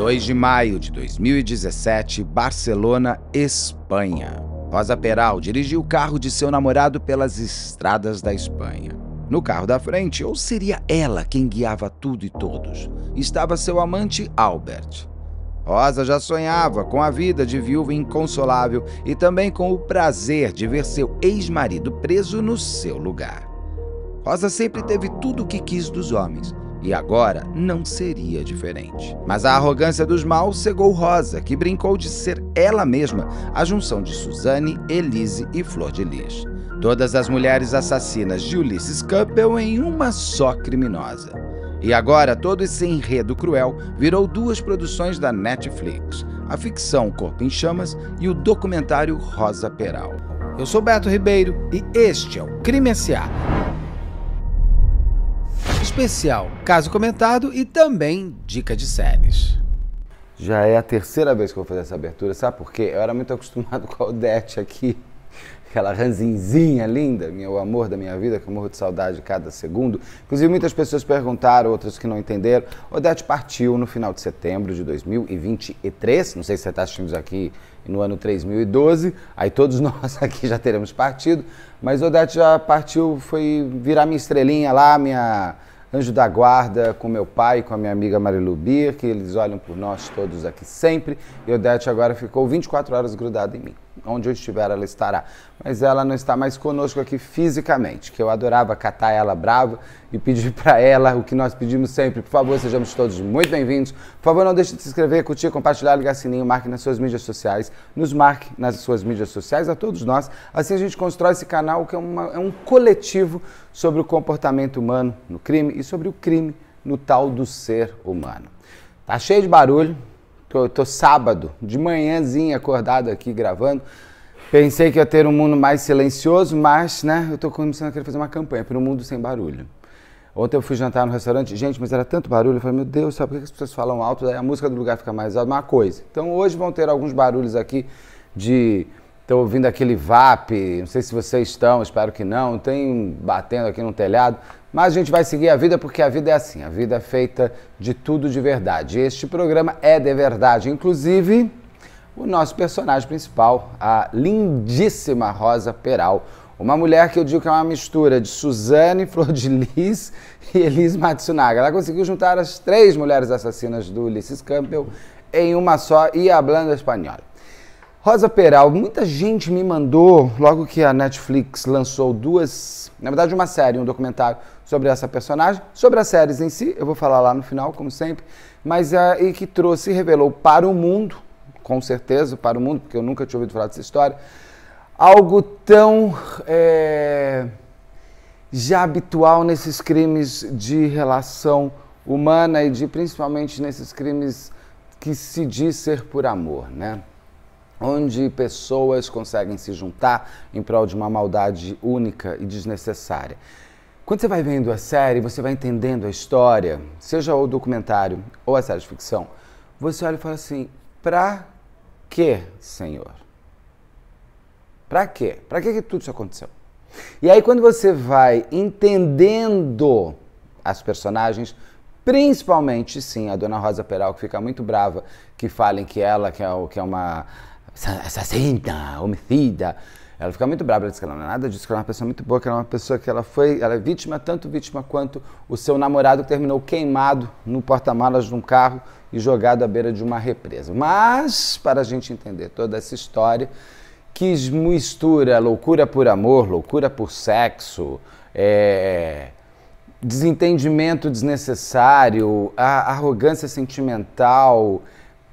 2 de maio de 2017, Barcelona, Espanha. Rosa Peral dirigiu o carro de seu namorado pelas estradas da Espanha. No carro da frente, ou seria ela quem guiava tudo e todos, estava seu amante Albert. Rosa já sonhava com a vida de viúva inconsolável e também com o prazer de ver seu ex-marido preso no seu lugar. Rosa sempre teve tudo o que quis dos homens, e agora não seria diferente. Mas a arrogância dos maus cegou Rosa, que brincou de ser ela mesma a junção de Suzane, Elise e Flor de Lis. Todas as mulheres assassinas de Ulysses Campbell em uma só criminosa. E agora todo esse enredo cruel virou duas produções da Netflix: a ficção Corpo em Chamas e o documentário Rosa Peral. Eu sou Beto Ribeiro e este é o Crime S.A especial Caso Comentado e também Dica de Séries. Já é a terceira vez que eu vou fazer essa abertura, sabe por quê? Eu era muito acostumado com a Odete aqui, aquela ranzinzinha linda, meu amor da minha vida, que eu morro de saudade cada segundo. Inclusive, muitas pessoas perguntaram, outras que não entenderam. Odete partiu no final de setembro de 2023, não sei se você está assistindo isso aqui no ano 3012, aí todos nós aqui já teremos partido, mas Odete já partiu, foi virar minha estrelinha lá, minha anjo da guarda com meu pai, com a minha amiga Marilu Bir, que eles olham por nós todos aqui sempre. E Odete agora ficou 24 horas grudada em mim onde eu estiver, ela estará. Mas ela não está mais conosco aqui fisicamente, que eu adorava catar ela brava e pedir para ela o que nós pedimos sempre. Por favor, sejamos todos muito bem-vindos. Por favor, não deixe de se inscrever, curtir, compartilhar, ligar sininho, marque nas suas mídias sociais, nos marque nas suas mídias sociais, a todos nós. Assim a gente constrói esse canal que é, uma, é um coletivo sobre o comportamento humano no crime e sobre o crime no tal do ser humano. Tá cheio de barulho, Estou eu tô sábado, de manhãzinha acordado aqui gravando. Pensei que ia ter um mundo mais silencioso, mas, né, eu tô começando a querer fazer uma campanha para um mundo sem barulho. Ontem eu fui jantar no restaurante, gente, mas era tanto barulho, eu falei, meu Deus, sabe por que as pessoas falam alto? Daí a música do lugar fica mais alta, uma coisa. Então hoje vão ter alguns barulhos aqui de. Estou ouvindo aquele VAP, não sei se vocês estão, espero que não. Tem batendo aqui no telhado. Mas a gente vai seguir a vida porque a vida é assim, a vida é feita de tudo de verdade. Este programa é de verdade, inclusive o nosso personagem principal, a lindíssima Rosa Peral, uma mulher que eu digo que é uma mistura de Suzane Flor de Lis e Elise Matsunaga. Ela conseguiu juntar as três mulheres assassinas do Ulisses Campbell em uma só e a blanda espanhola. Rosa Peral, muita gente me mandou, logo que a Netflix lançou duas, na verdade uma série, um documentário sobre essa personagem, sobre as séries em si, eu vou falar lá no final, como sempre, mas é, e que trouxe e revelou para o mundo, com certeza para o mundo, porque eu nunca tinha ouvido falar dessa história, algo tão é, já habitual nesses crimes de relação humana e de principalmente nesses crimes que se diz ser por amor, né? onde pessoas conseguem se juntar em prol de uma maldade única e desnecessária. Quando você vai vendo a série, você vai entendendo a história, seja o documentário ou a série de ficção, você olha e fala assim: pra quê, Senhor? Pra quê? Pra quê que tudo isso aconteceu? E aí, quando você vai entendendo as personagens, principalmente sim a dona Rosa Peral, que fica muito brava que falem que ela que é, que é uma assassina, homicida. Ela fica muito brava, ela diz que ela não é nada disso, que ela é uma pessoa muito boa, que ela é uma pessoa que ela foi, ela é vítima, tanto vítima quanto o seu namorado que terminou queimado no porta-malas de um carro e jogado à beira de uma represa. Mas, para a gente entender toda essa história, que mistura loucura por amor, loucura por sexo, é, desentendimento desnecessário, arrogância sentimental,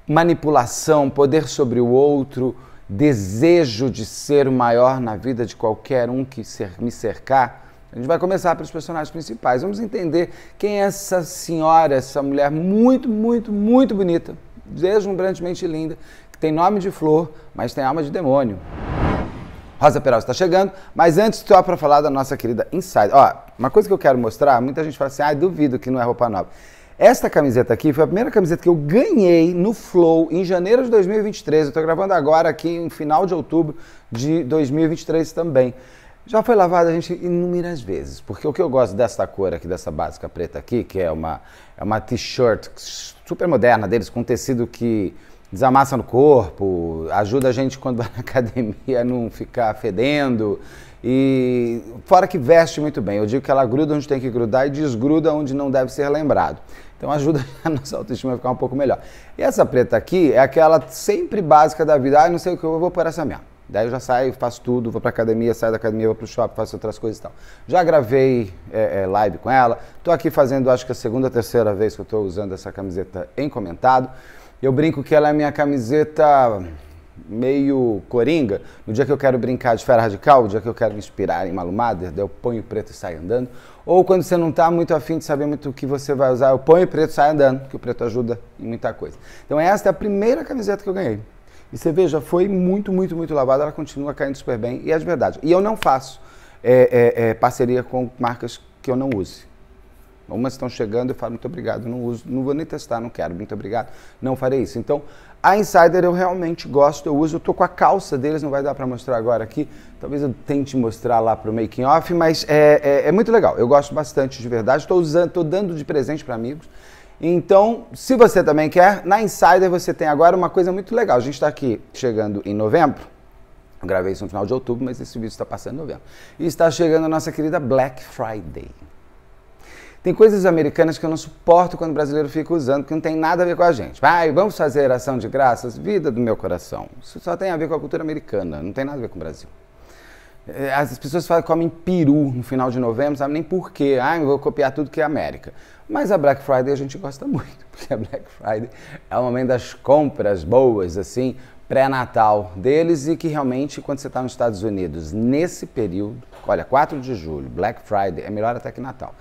manipulação, poder sobre o outro, desejo de ser o maior na vida de qualquer um que me cercar. A gente vai começar pelos personagens principais. Vamos entender quem é essa senhora, essa mulher muito, muito, muito bonita, deslumbrantemente linda, que tem nome de flor, mas tem alma de demônio. Rosa Peral está chegando, mas antes só para falar da nossa querida Inside. Ó, uma coisa que eu quero mostrar, muita gente fala assim, ah, duvido que não é roupa nova. Esta camiseta aqui foi a primeira camiseta que eu ganhei no Flow em janeiro de 2023. Eu Estou gravando agora aqui em final de outubro de 2023 também. Já foi lavada a gente inúmeras vezes, porque o que eu gosto dessa cor aqui, dessa básica preta aqui, que é uma, é uma t-shirt super moderna deles, com tecido que desamassa no corpo, ajuda a gente quando vai na academia a não ficar fedendo. E fora que veste muito bem, eu digo que ela gruda onde tem que grudar e desgruda onde não deve ser lembrado. Então ajuda a nossa autoestima a ficar um pouco melhor. E essa preta aqui é aquela sempre básica da vida. Ah, não sei o que, eu vou por essa mesmo. Daí eu já saio, faço tudo, vou pra academia, saio da academia, vou pro shopping, faço outras coisas e tal. Já gravei é, é, live com ela. Tô aqui fazendo, acho que a segunda, terceira vez que eu tô usando essa camiseta em comentado. Eu brinco que ela é minha camiseta meio coringa. No dia que eu quero brincar de fera radical, no dia que eu quero me inspirar em Malumader, eu ponho preto e saio andando. Ou quando você não está muito afim de saber muito o que você vai usar, eu ponho preto e saio andando, que o preto ajuda em muita coisa. Então essa é a primeira camiseta que eu ganhei. E você veja, foi muito, muito, muito lavada, ela continua caindo super bem, e é de verdade. E eu não faço é, é, é, parceria com marcas que eu não use. Algumas estão chegando, eu falo muito obrigado, não uso, não vou nem testar, não quero, muito obrigado, não farei isso. Então, a Insider eu realmente gosto, eu uso, eu tô com a calça deles, não vai dar para mostrar agora aqui, talvez eu tente mostrar lá pro making off, mas é, é, é muito legal, eu gosto bastante de verdade, estou usando, tô dando de presente para amigos. Então, se você também quer, na Insider você tem agora uma coisa muito legal. A gente está aqui chegando em novembro, gravei isso no final de outubro, mas esse vídeo está passando em novembro. E está chegando a nossa querida Black Friday. Tem coisas americanas que eu não suporto quando o brasileiro fica usando, que não tem nada a ver com a gente. Vai, vamos fazer ação de graças? Vida do meu coração. Isso só tem a ver com a cultura americana, não tem nada a ver com o Brasil. Eh, as pessoas falam, comem peru no final de novembro, não sabem nem porquê. Ah, eu vou copiar tudo que é América. Mas a Black Friday a gente gosta muito, porque a Black Friday é o momento das compras boas, assim, pré-natal deles e que realmente, quando você está nos Estados Unidos, nesse período, olha, 4 de julho, Black Friday, é melhor até que Natal.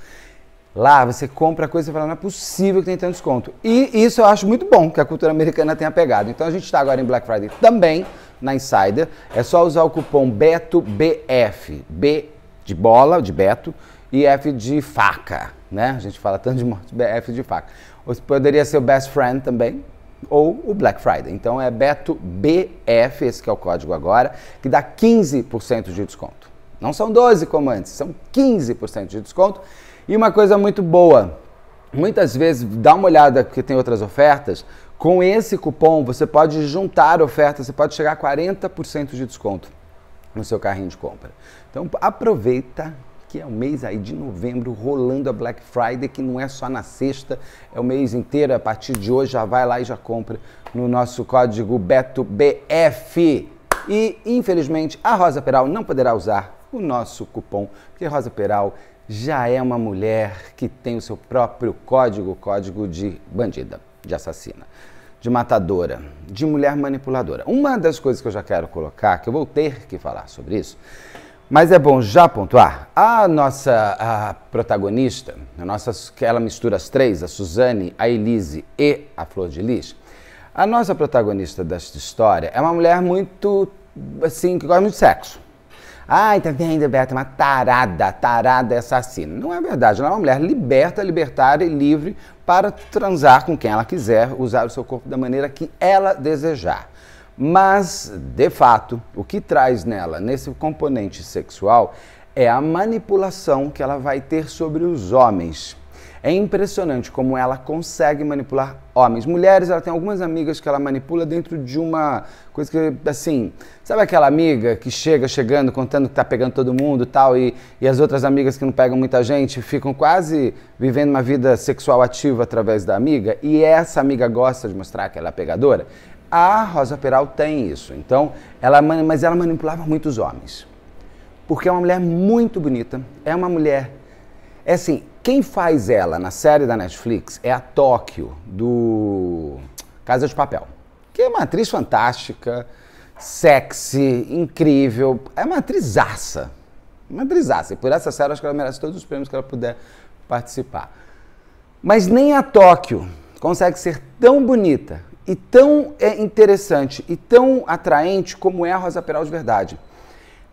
Lá você compra a coisa e fala, não é possível que tenha tanto desconto. E isso eu acho muito bom que a cultura americana tenha pegado. Então a gente está agora em Black Friday também na Insider. É só usar o cupom BETOBF. B de bola, de Beto, e F de faca, né? A gente fala tanto de morte, F de faca. Ou poderia ser o Best Friend também, ou o Black Friday. Então é Beto BF, esse que é o código agora, que dá 15% de desconto. Não são 12 como antes, são 15% de desconto. E uma coisa muito boa, muitas vezes, dá uma olhada porque tem outras ofertas, com esse cupom você pode juntar ofertas, você pode chegar a 40% de desconto no seu carrinho de compra. Então aproveita que é o mês aí de novembro rolando a Black Friday, que não é só na sexta, é o mês inteiro, a partir de hoje já vai lá e já compra no nosso código BETOBF. E infelizmente a Rosa Peral não poderá usar o nosso cupom, porque Rosa Peral já é uma mulher que tem o seu próprio código, código de bandida, de assassina, de matadora, de mulher manipuladora. Uma das coisas que eu já quero colocar, que eu vou ter que falar sobre isso, mas é bom já pontuar, a nossa a protagonista, a nossa, ela mistura as três, a Suzane, a Elise e a Flor de Lis, a nossa protagonista desta história é uma mulher muito, assim, que gosta muito de sexo. Ai, tá vendo, Berta, é uma tarada, tarada assassina. Não é verdade, ela é uma mulher liberta, libertária e livre para transar com quem ela quiser, usar o seu corpo da maneira que ela desejar. Mas, de fato, o que traz nela, nesse componente sexual, é a manipulação que ela vai ter sobre os homens é impressionante como ela consegue manipular homens. Mulheres, ela tem algumas amigas que ela manipula dentro de uma coisa que, assim, sabe aquela amiga que chega chegando, contando que tá pegando todo mundo tal, e, e as outras amigas que não pegam muita gente ficam quase vivendo uma vida sexual ativa através da amiga, e essa amiga gosta de mostrar que ela é pegadora? A Rosa Peral tem isso. Então, ela mas ela manipulava muitos homens. Porque é uma mulher muito bonita, é uma mulher é assim, quem faz ela na série da Netflix é a Tóquio, do Casa de Papel. Que é uma atriz fantástica, sexy, incrível. É uma atrizaça. Uma atrizaça. E por essa série, acho que ela merece todos os prêmios que ela puder participar. Mas nem a Tóquio consegue ser tão bonita e tão é, interessante e tão atraente como é a Rosa Peral de verdade.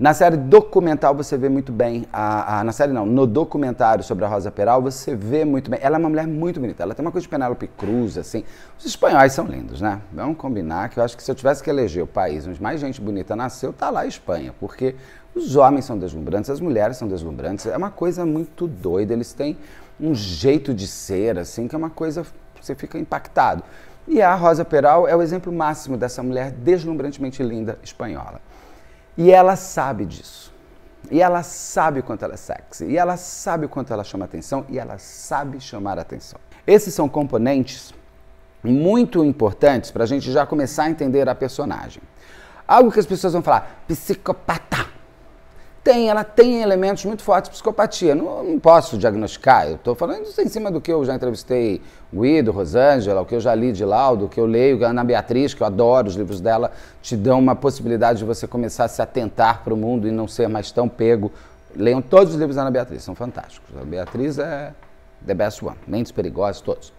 Na série documental você vê muito bem, a, a, na série não, no documentário sobre a Rosa Peral você vê muito bem. Ela é uma mulher muito bonita, ela tem uma coisa de Penélope Cruz, assim. Os espanhóis são lindos, né? Vamos combinar que eu acho que se eu tivesse que eleger o país onde mais gente bonita nasceu, tá lá a Espanha, porque os homens são deslumbrantes, as mulheres são deslumbrantes, é uma coisa muito doida, eles têm um jeito de ser, assim, que é uma coisa, você fica impactado. E a Rosa Peral é o exemplo máximo dessa mulher deslumbrantemente linda espanhola. E ela sabe disso. E ela sabe quanto ela é sexy. E ela sabe quanto ela chama atenção. E ela sabe chamar atenção. Esses são componentes muito importantes para a gente já começar a entender a personagem. Algo que as pessoas vão falar, psicopata. Tem, ela tem elementos muito fortes de psicopatia. Não, não posso diagnosticar, eu estou falando isso em cima do que eu já entrevistei Guido, Rosângela, o que eu já li de laudo, o que eu leio, Ana Beatriz, que eu adoro os livros dela, te dão uma possibilidade de você começar a se atentar para o mundo e não ser mais tão pego. Leiam todos os livros da Ana Beatriz, são fantásticos. A Beatriz é the best one, Mentes Perigosas, todos.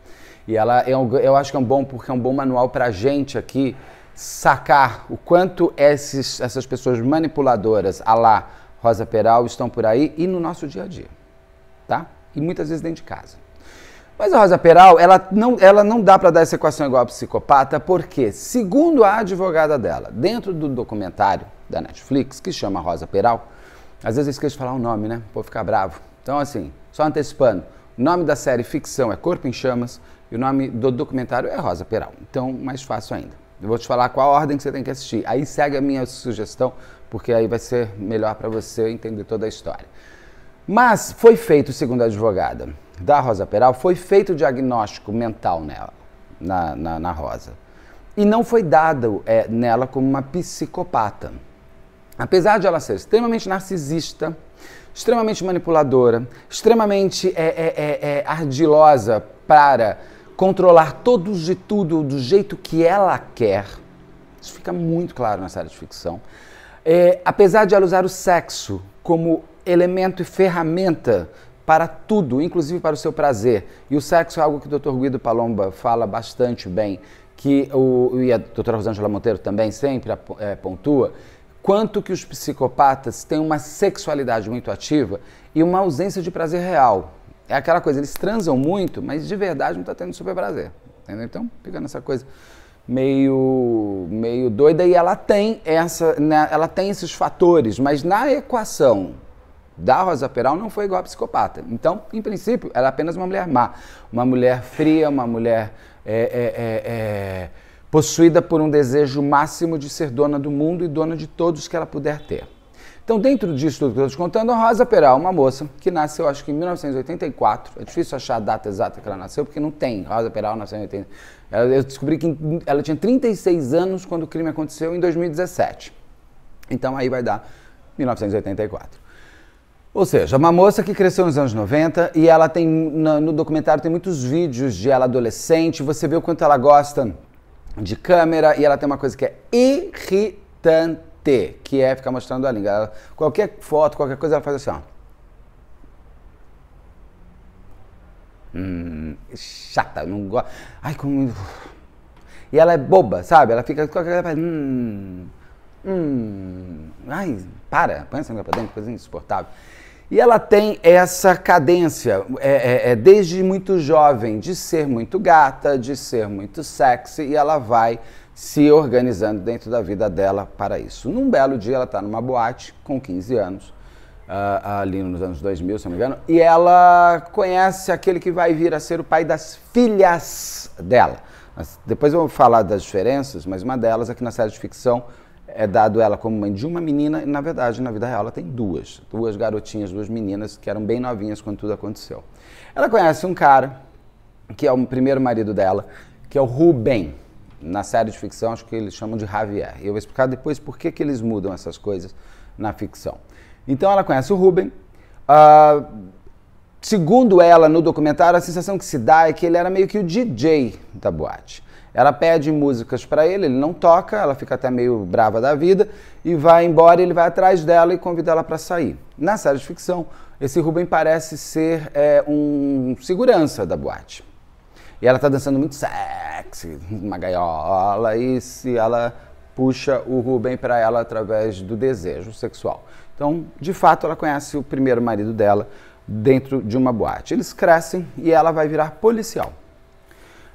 E ela, eu, é eu acho que é um bom, porque é um bom manual para a gente aqui sacar o quanto esses, essas pessoas manipuladoras, a lá Rosa Peral, estão por aí e no nosso dia a dia, tá? E muitas vezes dentro de casa. Mas a Rosa Peral, ela não, ela não dá para dar essa equação igual a psicopata, porque, segundo a advogada dela, dentro do documentário da Netflix, que chama Rosa Peral, às vezes eu esqueço de falar o nome, né? Vou ficar bravo. Então, assim, só antecipando, o nome da série ficção é Corpo em Chamas e o nome do documentário é Rosa Peral. Então, mais fácil ainda. Eu vou te falar qual ordem que você tem que assistir. Aí segue a minha sugestão, porque aí vai ser melhor para você entender toda a história. Mas foi feito, segundo a advogada da Rosa Peral, foi feito o diagnóstico mental nela, na, na, na Rosa. E não foi dado é, nela como uma psicopata. Apesar de ela ser extremamente narcisista, extremamente manipuladora, extremamente é, é, é, é ardilosa para controlar todos e tudo do jeito que ela quer, isso fica muito claro nessa área de ficção. É, apesar de ela usar o sexo como elemento e ferramenta para tudo, inclusive para o seu prazer. E o sexo é algo que o Dr. Guido Palomba fala bastante bem, que o, e a doutora Rosângela Monteiro também sempre é, pontua, quanto que os psicopatas têm uma sexualidade muito ativa e uma ausência de prazer real. É aquela coisa, eles transam muito, mas de verdade não está tendo super prazer. Entendeu? Então, pegando essa coisa meio meio doida e ela tem essa né, ela tem esses fatores mas na equação da Rosa Peral não foi igual a psicopata. Então, em princípio, ela é apenas uma mulher má, uma mulher fria, uma mulher é, é, é, é, possuída por um desejo máximo de ser dona do mundo e dona de todos que ela puder ter. Então, dentro disso tudo que eu estou te contando, a Rosa Peral, é uma moça que nasceu, acho que em 1984. É difícil achar a data exata que ela nasceu, porque não tem. Rosa Peral nasceu em 80. Eu descobri que ela tinha 36 anos quando o crime aconteceu, em 2017. Então, aí vai dar 1984. Ou seja, uma moça que cresceu nos anos 90 e ela tem, no documentário tem muitos vídeos de ela adolescente, você vê o quanto ela gosta de câmera e ela tem uma coisa que é irritante, que é ficar mostrando a língua. Ela, qualquer foto, qualquer coisa, ela faz assim, ó. Hum, chata, não gosto. Ai, como. E ela é boba, sabe? Ela fica com Hum. Hum. Ai, para, põe essa pra dentro, coisa insuportável. E ela tem essa cadência, é, é, é, desde muito jovem, de ser muito gata, de ser muito sexy, e ela vai se organizando dentro da vida dela para isso. Num belo dia, ela está numa boate com 15 anos, uh, ali nos anos 2000, se não me engano, e ela conhece aquele que vai vir a ser o pai das filhas dela. Depois eu vou falar das diferenças, mas uma delas é que na série de ficção é dado ela como mãe de uma menina, e na verdade, na vida real, ela tem duas. Duas garotinhas, duas meninas que eram bem novinhas quando tudo aconteceu. Ela conhece um cara, que é o primeiro marido dela, que é o Ruben Na série de ficção, acho que eles chamam de Javier. E eu vou explicar depois por que, que eles mudam essas coisas na ficção. Então ela conhece o Ruben ah, segundo ela, no documentário, a sensação que se dá é que ele era meio que o DJ da boate. Ela pede músicas para ele, ele não toca, ela fica até meio brava da vida e vai embora. ele vai atrás dela e convida ela para sair. Na série de ficção, esse Ruben parece ser é, um segurança da boate. E ela está dançando muito sexy, uma gaiola, e se ela puxa o Ruben para ela através do desejo sexual. Então, de fato, ela conhece o primeiro marido dela dentro de uma boate. Eles crescem e ela vai virar policial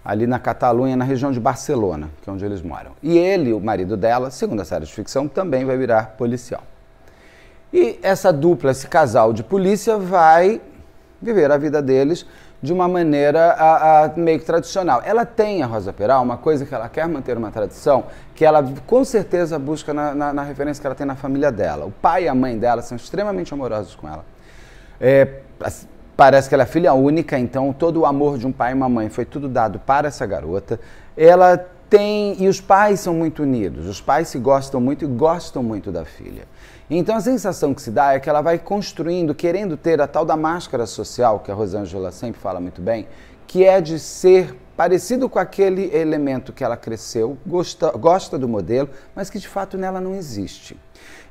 ali na Catalunha, na região de Barcelona, que é onde eles moram. E ele, o marido dela, segundo a série de ficção, também vai virar policial. E essa dupla, esse casal de polícia, vai viver a vida deles de uma maneira a, a, meio que tradicional. Ela tem, a Rosa Peral, uma coisa que ela quer manter uma tradição, que ela com certeza busca na, na, na referência que ela tem na família dela. O pai e a mãe dela são extremamente amorosos com ela. É, assim, Parece que ela é filha única, então todo o amor de um pai e uma mãe foi tudo dado para essa garota. Ela tem. E os pais são muito unidos, os pais se gostam muito e gostam muito da filha. Então a sensação que se dá é que ela vai construindo, querendo ter a tal da máscara social, que a Rosângela sempre fala muito bem, que é de ser parecido com aquele elemento que ela cresceu, gosta, gosta do modelo, mas que de fato nela não existe.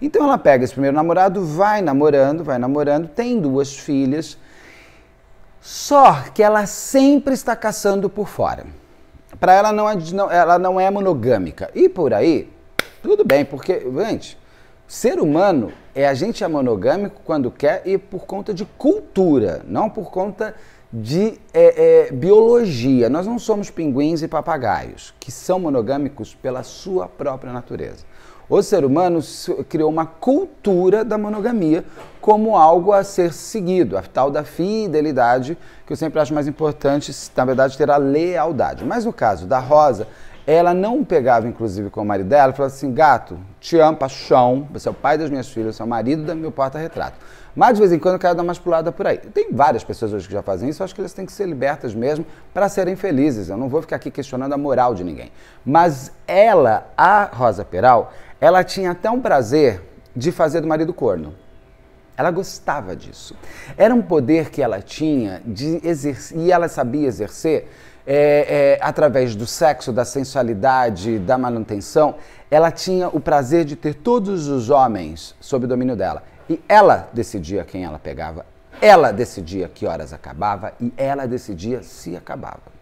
Então ela pega esse primeiro namorado, vai namorando, vai namorando, tem duas filhas só que ela sempre está caçando por fora. Para ela não, é, ela não é monogâmica. E por aí, tudo bem, porque, gente, ser humano é a gente é monogâmico quando quer e por conta de cultura, não por conta de é, é, biologia. Nós não somos pinguins e papagaios, que são monogâmicos pela sua própria natureza. O ser humano criou uma cultura da monogamia, como algo a ser seguido, a tal da fidelidade, que eu sempre acho mais importante, na verdade, ter a lealdade. Mas no caso da Rosa, ela não pegava, inclusive, com o marido dela, falava assim, gato, te amo, paixão, você é o pai das minhas filhas, você é o marido do meu porta-retrato. Mas de vez em quando eu quero dar umas puladas por aí. Tem várias pessoas hoje que já fazem isso, eu acho que elas têm que ser libertas mesmo para serem felizes. Eu não vou ficar aqui questionando a moral de ninguém. Mas ela, a Rosa Peral, ela tinha até um prazer de fazer do marido corno. Ela gostava disso. Era um poder que ela tinha e ela sabia exercer é, é, através do sexo, da sensualidade, da manutenção. Ela tinha o prazer de ter todos os homens sob o domínio dela. E ela decidia quem ela pegava, ela decidia que horas acabava e ela decidia se acabava.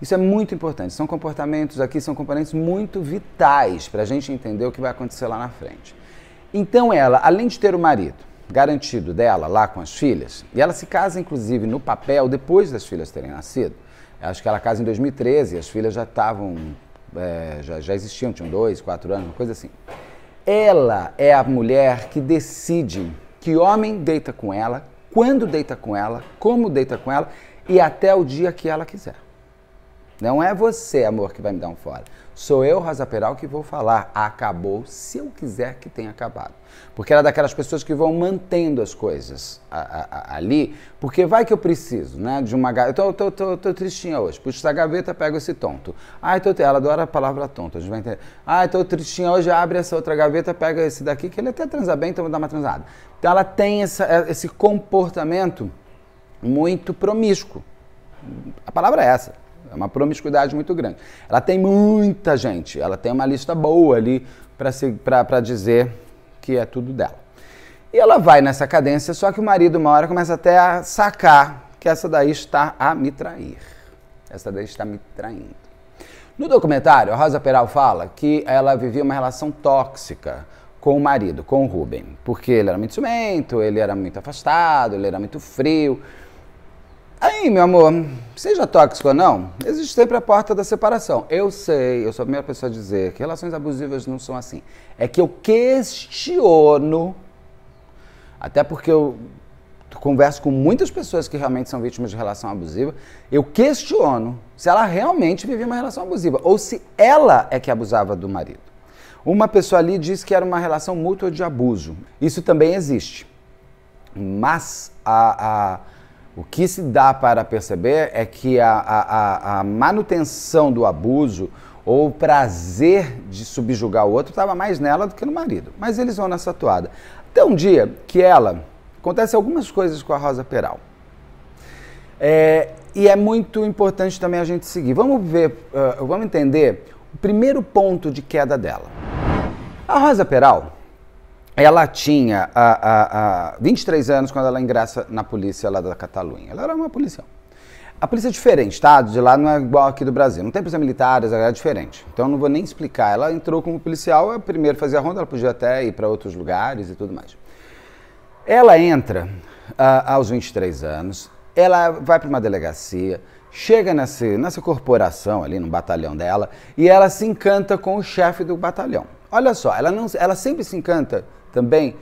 Isso é muito importante. São comportamentos aqui, são componentes muito vitais para a gente entender o que vai acontecer lá na frente. Então ela, além de ter o marido garantido dela lá com as filhas, e ela se casa inclusive no papel depois das filhas terem nascido. Acho que ela casa em 2013, as filhas já estavam, é, já, já existiam, tinham dois, quatro anos, uma coisa assim. Ela é a mulher que decide que homem deita com ela, quando deita com ela, como deita com ela e até o dia que ela quiser. Não é você, amor, que vai me dar um fora. Sou eu, Rosa Peral, que vou falar. Acabou se eu quiser que tenha acabado. Porque ela é daquelas pessoas que vão mantendo as coisas a, a, a, ali, porque vai que eu preciso, né? De uma gaveta. Eu tô, tô, tô, tô, tristinha hoje. Puxa essa gaveta, pego esse tonto. Ai, tô... Ela adora a palavra tonto, a gente vai entender. Ai, tô tristinha hoje, abre essa outra gaveta, pega esse daqui, que ele até transa bem, então vou dar uma transada. Então ela tem essa, é, esse comportamento muito promíscuo. A palavra é essa. É uma promiscuidade muito grande. Ela tem muita gente, ela tem uma lista boa ali para dizer que é tudo dela. E ela vai nessa cadência, só que o marido, uma hora, começa até a sacar que essa daí está a me trair. Essa daí está me traindo. No documentário, a Rosa Peral fala que ela vivia uma relação tóxica com o marido, com o Ruben, porque ele era muito ciumento, ele era muito afastado, ele era muito frio. Aí, meu amor, seja tóxico ou não, existe sempre a porta da separação. Eu sei, eu sou a primeira pessoa a dizer que relações abusivas não são assim. É que eu questiono, até porque eu converso com muitas pessoas que realmente são vítimas de relação abusiva, eu questiono se ela realmente vivia uma relação abusiva ou se ela é que abusava do marido. Uma pessoa ali disse que era uma relação mútua de abuso. Isso também existe. Mas a, a o que se dá para perceber é que a, a, a manutenção do abuso ou o prazer de subjugar o outro estava mais nela do que no marido. Mas eles vão nessa toada. Até um dia que ela. Acontece algumas coisas com a Rosa Peral. É, e é muito importante também a gente seguir. Vamos ver, uh, vamos entender o primeiro ponto de queda dela. A Rosa Peral ela tinha a, a, a 23 anos quando ela ingressa na polícia lá da Catalunha. Ela era uma policial. A polícia é diferente, tá? De lá não é igual aqui do Brasil. Não tem polícia militar, é diferente. Então não vou nem explicar. Ela entrou como policial, ela primeiro fazia ronda, ela podia até ir para outros lugares e tudo mais. Ela entra uh, aos 23 anos, ela vai para uma delegacia, chega nessa, nessa corporação ali, no batalhão dela, e ela se encanta com o chefe do batalhão. Olha só, ela, não, ela sempre se encanta também,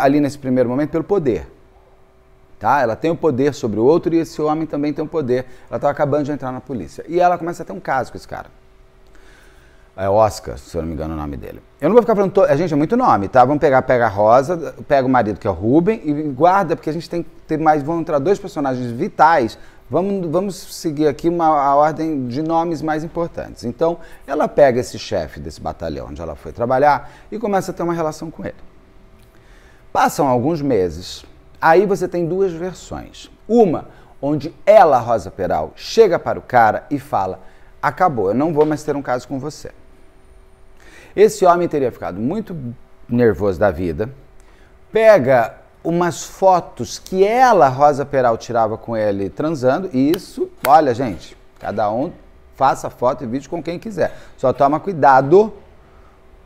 ali nesse primeiro momento, pelo poder. Tá? Ela tem o um poder sobre o outro e esse homem também tem o um poder. Ela está acabando de entrar na polícia. E ela começa a ter um caso com esse cara. É Oscar, se eu não me engano o nome dele. Eu não vou ficar falando. To... A é, gente é muito nome, tá? Vamos pegar, pega a Rosa, pega o marido que é o Ruben e guarda, porque a gente tem que ter mais. Vão entrar dois personagens vitais. Vamos, vamos seguir aqui uma, a ordem de nomes mais importantes. Então, ela pega esse chefe desse batalhão onde ela foi trabalhar e começa a ter uma relação com ele. Passam alguns meses. Aí você tem duas versões. Uma, onde ela, Rosa Peral, chega para o cara e fala: Acabou, eu não vou mais ter um caso com você. Esse homem teria ficado muito nervoso da vida, pega umas fotos que ela, Rosa Peral, tirava com ele transando, e isso, olha, gente, cada um faça foto e vídeo com quem quiser. Só toma cuidado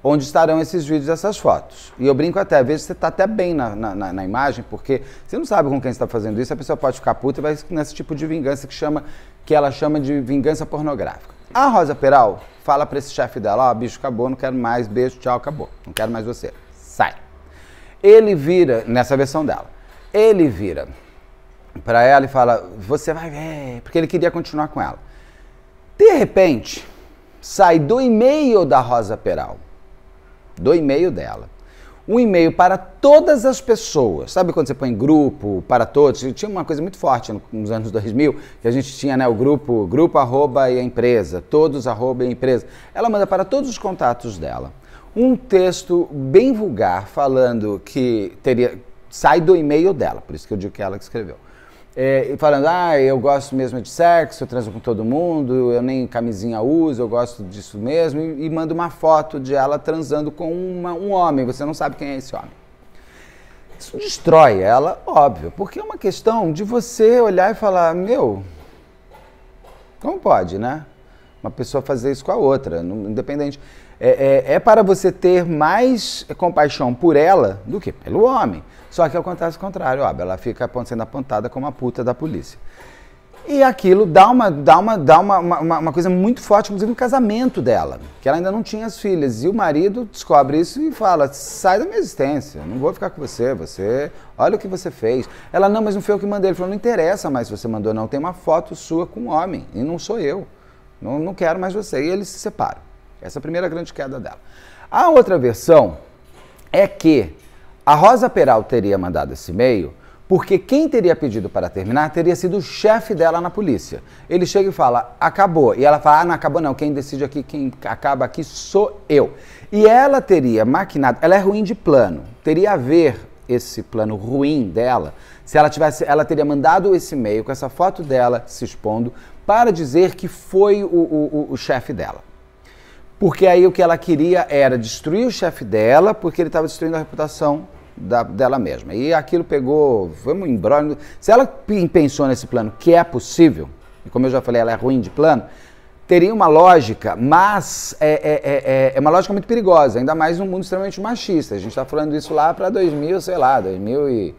onde estarão esses vídeos, essas fotos. E eu brinco até, às vezes você está até bem na, na, na, imagem, porque você não sabe com quem está fazendo isso, a pessoa pode ficar puta e vai nesse tipo de vingança que, chama, que ela chama de vingança pornográfica. A Rosa Peral fala para esse chefe dela, ó, oh, bicho, acabou, não quero mais, beijo, tchau, acabou, não quero mais você, sai. Ele vira, nessa versão dela, ele vira para ela e fala, você vai ver, porque ele queria continuar com ela. De repente, sai do e-mail da Rosa Peral do e-mail dela. Um e-mail para todas as pessoas. Sabe quando você põe grupo para todos? Tinha uma coisa muito forte nos anos 2000, que a gente tinha né, o grupo, grupo arroba e a empresa, todos arroba e a empresa. Ela manda para todos os contatos dela um texto bem vulgar falando que teria sai do e-mail dela, por isso que eu digo que é ela que escreveu. É, falando, ah, eu gosto mesmo de sexo, eu transo com todo mundo, eu nem camisinha uso, eu gosto disso mesmo, e, e manda uma foto de ela transando com uma, um homem, você não sabe quem é esse homem. Isso destrói ela, óbvio, porque é uma questão de você olhar e falar, meu, como pode, né? uma pessoa fazer isso com a outra, independente. É, é, é, para você ter mais compaixão por ela do que pelo homem. Só que acontece é o contrário, ó, ela fica sendo apontada como a puta da polícia. E aquilo dá uma, dá uma, dá uma, uma, uma, coisa muito forte, inclusive no casamento dela, que ela ainda não tinha as filhas. E o marido descobre isso e fala: sai da minha existência, não vou ficar com você, você. Olha o que você fez. Ela, não, mas não foi eu que mandei. Ele falou: não interessa mais se você mandou, não. Tem uma foto sua com um homem, e não sou eu. Não, não quero mais você. E eles se separam. Essa é a primeira grande queda dela. A outra versão é que a Rosa Peral teria mandado esse e-mail porque quem teria pedido para terminar teria sido o chefe dela na polícia. Ele chega e fala, acabou. E ela fala, ah, não acabou não, quem decide aqui, quem acaba aqui sou eu. E ela teria maquinado, ela é ruim de plano, teria a ver esse plano ruim dela se ela tivesse, ela teria mandado esse e-mail com essa foto dela se expondo para dizer que foi o, o, o chefe dela. Porque aí o que ela queria era destruir o chefe dela, porque ele estava destruindo a reputação da, dela mesma. E aquilo pegou, foi um embrólio. Se ela pensou nesse plano, que é possível, e como eu já falei, ela é ruim de plano, teria uma lógica, mas é, é, é, é, é uma lógica muito perigosa, ainda mais num mundo extremamente machista. A gente está falando isso lá para 2000, sei lá, 2000 e...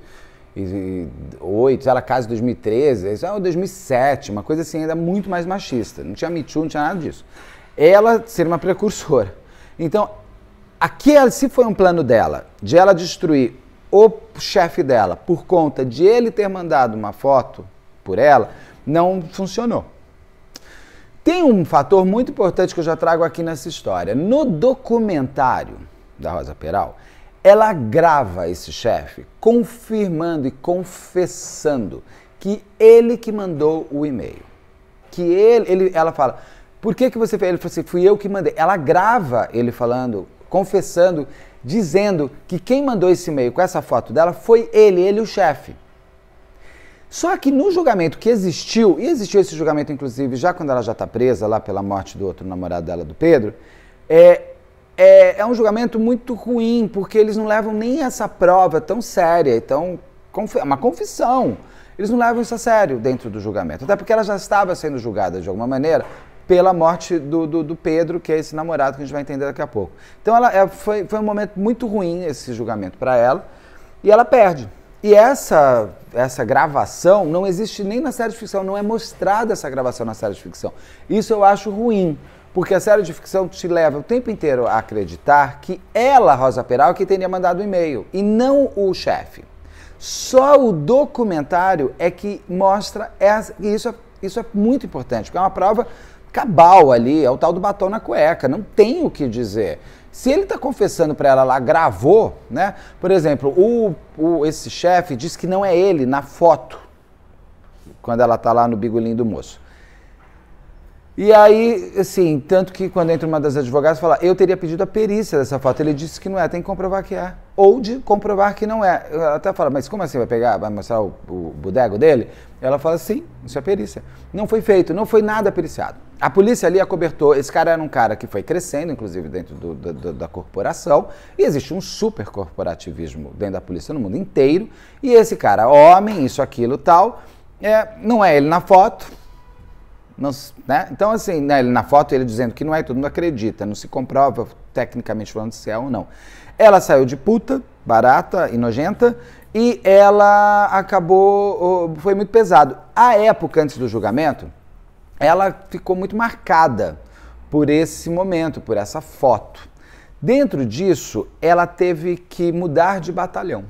2008, era casa casa 2013, isso é 2007, uma coisa assim ainda muito mais machista. Não tinha Me Too, não tinha nada disso. Ela ser uma precursora. Então, aqui se foi um plano dela, de ela destruir o chefe dela por conta de ele ter mandado uma foto por ela, não funcionou. Tem um fator muito importante que eu já trago aqui nessa história. No documentário da Rosa Peral, ela grava esse chefe, confirmando e confessando que ele que mandou o e-mail. Que ele, ele ela fala, por que, que você fez? Ele falou assim, fui eu que mandei. Ela grava ele falando, confessando, dizendo que quem mandou esse e-mail com essa foto dela foi ele, ele o chefe. Só que no julgamento que existiu, e existiu esse julgamento inclusive já quando ela já está presa lá pela morte do outro namorado dela, do Pedro, é, é, é um julgamento muito ruim, porque eles não levam nem essa prova tão séria, então é uma confissão. Eles não levam isso a sério dentro do julgamento. Até porque ela já estava sendo julgada de alguma maneira pela morte do, do, do, Pedro, que é esse namorado que a gente vai entender daqui a pouco. Então ela é, foi, foi um momento muito ruim esse julgamento para ela e ela perde. E essa, essa gravação não existe nem na série de ficção, não é mostrada essa gravação na série de ficção. Isso eu acho ruim, porque a série de ficção te leva o tempo inteiro a acreditar que ela, Rosa Peral, é que teria mandado o um e-mail e não o chefe. Só o documentário é que mostra essa, e isso é, isso é muito importante, porque é uma prova cabal ali, é o tal do batom na cueca, não tem o que dizer. Se ele está confessando para ela lá, gravou, né? Por exemplo, o, o esse chefe diz que não é ele na foto, quando ela está lá no bigolinho do moço. E aí, assim, tanto que quando entra uma das advogadas fala, eu teria pedido a perícia dessa foto. Ele disse que não é, tem que comprovar que é. Ou de comprovar que não é. Ela até fala, mas como assim? Vai pegar, vai mostrar o, o bodego dele? Ela fala, sim, isso é perícia. Não foi feito, não foi nada periciado. A polícia ali acobertou. Esse cara era um cara que foi crescendo, inclusive, dentro do, do, da corporação. E existe um super corporativismo dentro da polícia no mundo inteiro. E esse cara, homem, isso, aquilo, tal, é, não é ele na foto né? Então, assim, né, na foto ele dizendo que não é, todo mundo acredita, não se comprova tecnicamente falando se é ou não. Ela saiu de puta, barata e nojenta, e ela acabou. foi muito pesado. A época antes do julgamento, ela ficou muito marcada por esse momento, por essa foto. Dentro disso, ela teve que mudar de batalhão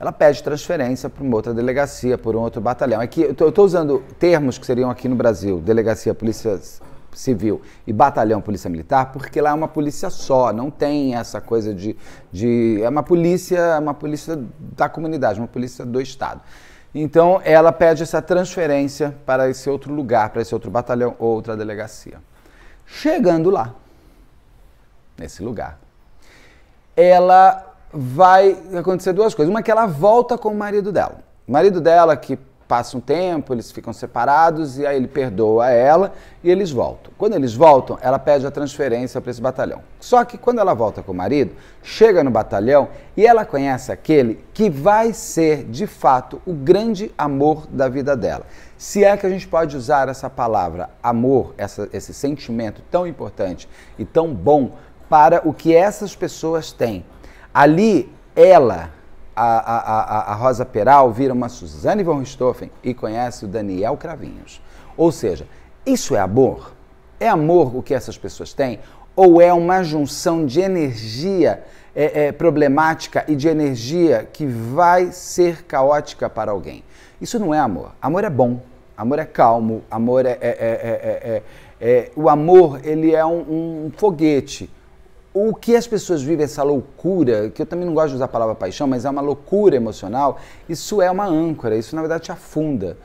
ela pede transferência para uma outra delegacia, por um outro batalhão. Aqui, é eu estou usando termos que seriam aqui no Brasil, delegacia, polícia civil e batalhão polícia militar, porque lá é uma polícia só, não tem essa coisa de, de é uma polícia, é uma polícia da comunidade, uma polícia do estado. Então, ela pede essa transferência para esse outro lugar, para esse outro batalhão ou outra delegacia. Chegando lá, nesse lugar, ela vai acontecer duas coisas. Uma é que ela volta com o marido dela. O marido dela, que passa um tempo, eles ficam separados e aí ele perdoa ela e eles voltam. Quando eles voltam, ela pede a transferência para esse batalhão. Só que quando ela volta com o marido, chega no batalhão e ela conhece aquele que vai ser de fato o grande amor da vida dela. Se é que a gente pode usar essa palavra amor, essa, esse sentimento tão importante e tão bom para o que essas pessoas têm Ali, ela, a, a, a, a Rosa Peral, vira uma Suzane von Richthofen e conhece o Daniel Cravinhos. Ou seja, isso é amor? É amor o que essas pessoas têm? Ou é uma junção de energia é, é, problemática e de energia que vai ser caótica para alguém? Isso não é amor. Amor é bom, amor é calmo, amor é, é, é, é, é o amor ele é um, um foguete o que as pessoas vivem, essa loucura, que eu também não gosto de usar a palavra paixão, mas é uma loucura emocional, isso é uma âncora, isso na verdade te afunda.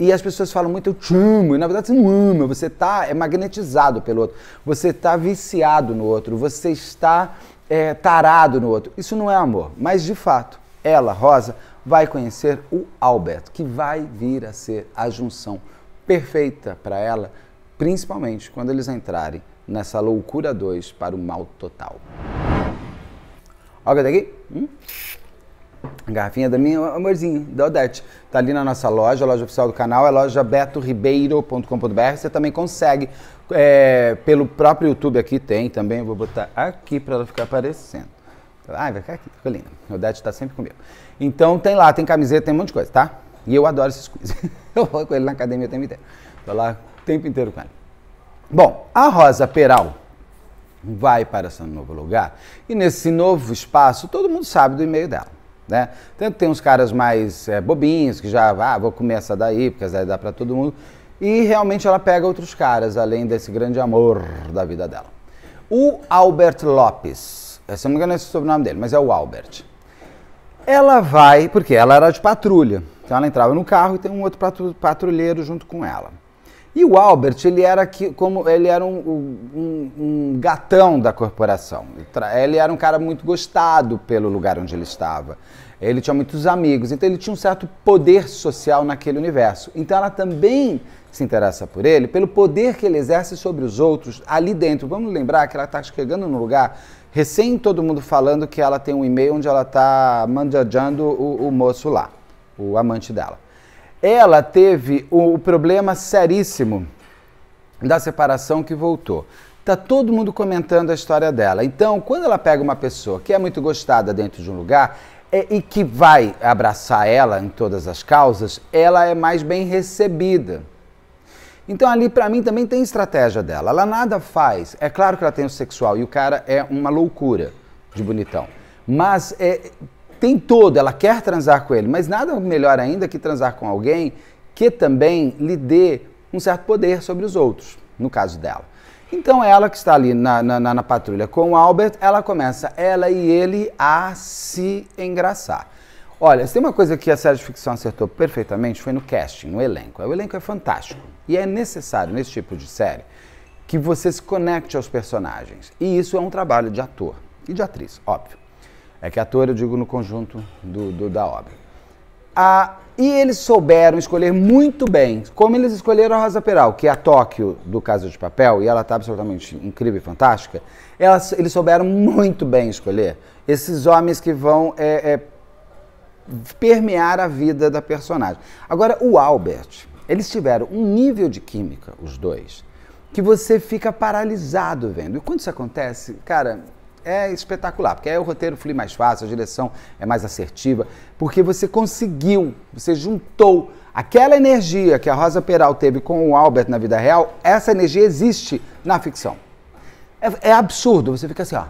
E as pessoas falam muito, eu te amo, e na verdade você não ama, você tá é magnetizado pelo outro, você está viciado no outro, você está é, tarado no outro. Isso não é amor, mas de fato, ela, Rosa, vai conhecer o Alberto, que vai vir a ser a junção perfeita para ela, principalmente quando eles entrarem nessa loucura 2 para o mal total. Olha daqui. Tá hum? A garrafinha da minha amorzinho, da Odete. Tá ali na nossa loja, a loja oficial do canal é loja betoribeiro.com.br. Você também consegue é, pelo próprio YouTube aqui tem também. Vou botar aqui para ela ficar aparecendo. Ai, vai ficar aqui, ficou linda. Odete tá sempre comigo. Então tem lá, tem camiseta, tem um monte de coisa, tá? E eu adoro esses quiz. Eu vou com ele na academia o tempo inteiro. Tô lá o tempo inteiro com ele. Bom, a Rosa Peral vai para esse novo lugar e nesse novo espaço todo mundo sabe do e-mail dela. Né? Tanto tem uns caras mais é, bobinhos que já ah, vou comer essa daí, porque daí dá para todo mundo. E realmente ela pega outros caras, além desse grande amor da vida dela. O Albert Lopes, eh, se não me engano é o sobrenome dele, mas é o Albert. Ela vai, porque ela era de patrulha, então ela entrava no carro e tem um outro patrulheiro junto com ela. E o Albert, ele era, que, como, ele era um, um, um gatão da corporação. Ele era um cara muito gostado pelo lugar onde ele estava. Ele tinha muitos amigos, então ele tinha um certo poder social naquele universo. Então ela também se interessa por ele, pelo poder que ele exerce sobre os outros ali dentro. Vamos lembrar que ela está chegando num lugar, recém todo mundo falando que ela tem um e-mail onde ela está mandajando o, o moço lá, o amante dela ela teve o problema seríssimo da separação que voltou. Tá todo mundo comentando a história dela. Então, quando ela pega uma pessoa que é muito gostada dentro de um lugar é, e que vai abraçar ela em todas as causas, ela é mais bem recebida. Então ali para mim também tem estratégia dela. Ela nada faz. É claro que ela tem o sexual e o cara é uma loucura de bonitão. Mas é, tem todo, ela quer transar com ele, mas nada melhor ainda que transar com alguém que também lhe dê um certo poder sobre os outros, no caso dela. Então ela que está ali na, na, na, patrulha com o Albert, ela começa, ela e ele, a se engraçar. Olha, se tem uma coisa que a série de ficção acertou perfeitamente foi no casting, no elenco. O elenco é fantástico e é necessário nesse tipo de série que você se conecte aos personagens. E isso é um trabalho de ator e de atriz, óbvio. É que ator eu digo no conjunto do, do da obra. Ah, e eles souberam escolher muito bem, como eles escolheram a Rosa Peral, que é a Tóquio do Casa de Papel, e ela está absolutamente incrível e fantástica. Elas, eles souberam muito bem escolher esses homens que vão é, é, permear a vida da personagem. Agora, o Albert, eles tiveram um nível de química, os dois, que você fica paralisado vendo. E quando isso acontece, cara, é espetacular, porque aí o roteiro flui mais fácil, a direção é mais assertiva, porque você conseguiu, você juntou aquela energia que a Rosa Peral teve com o Albert na vida real, essa energia existe na ficção. É, é absurdo, você fica assim, ó.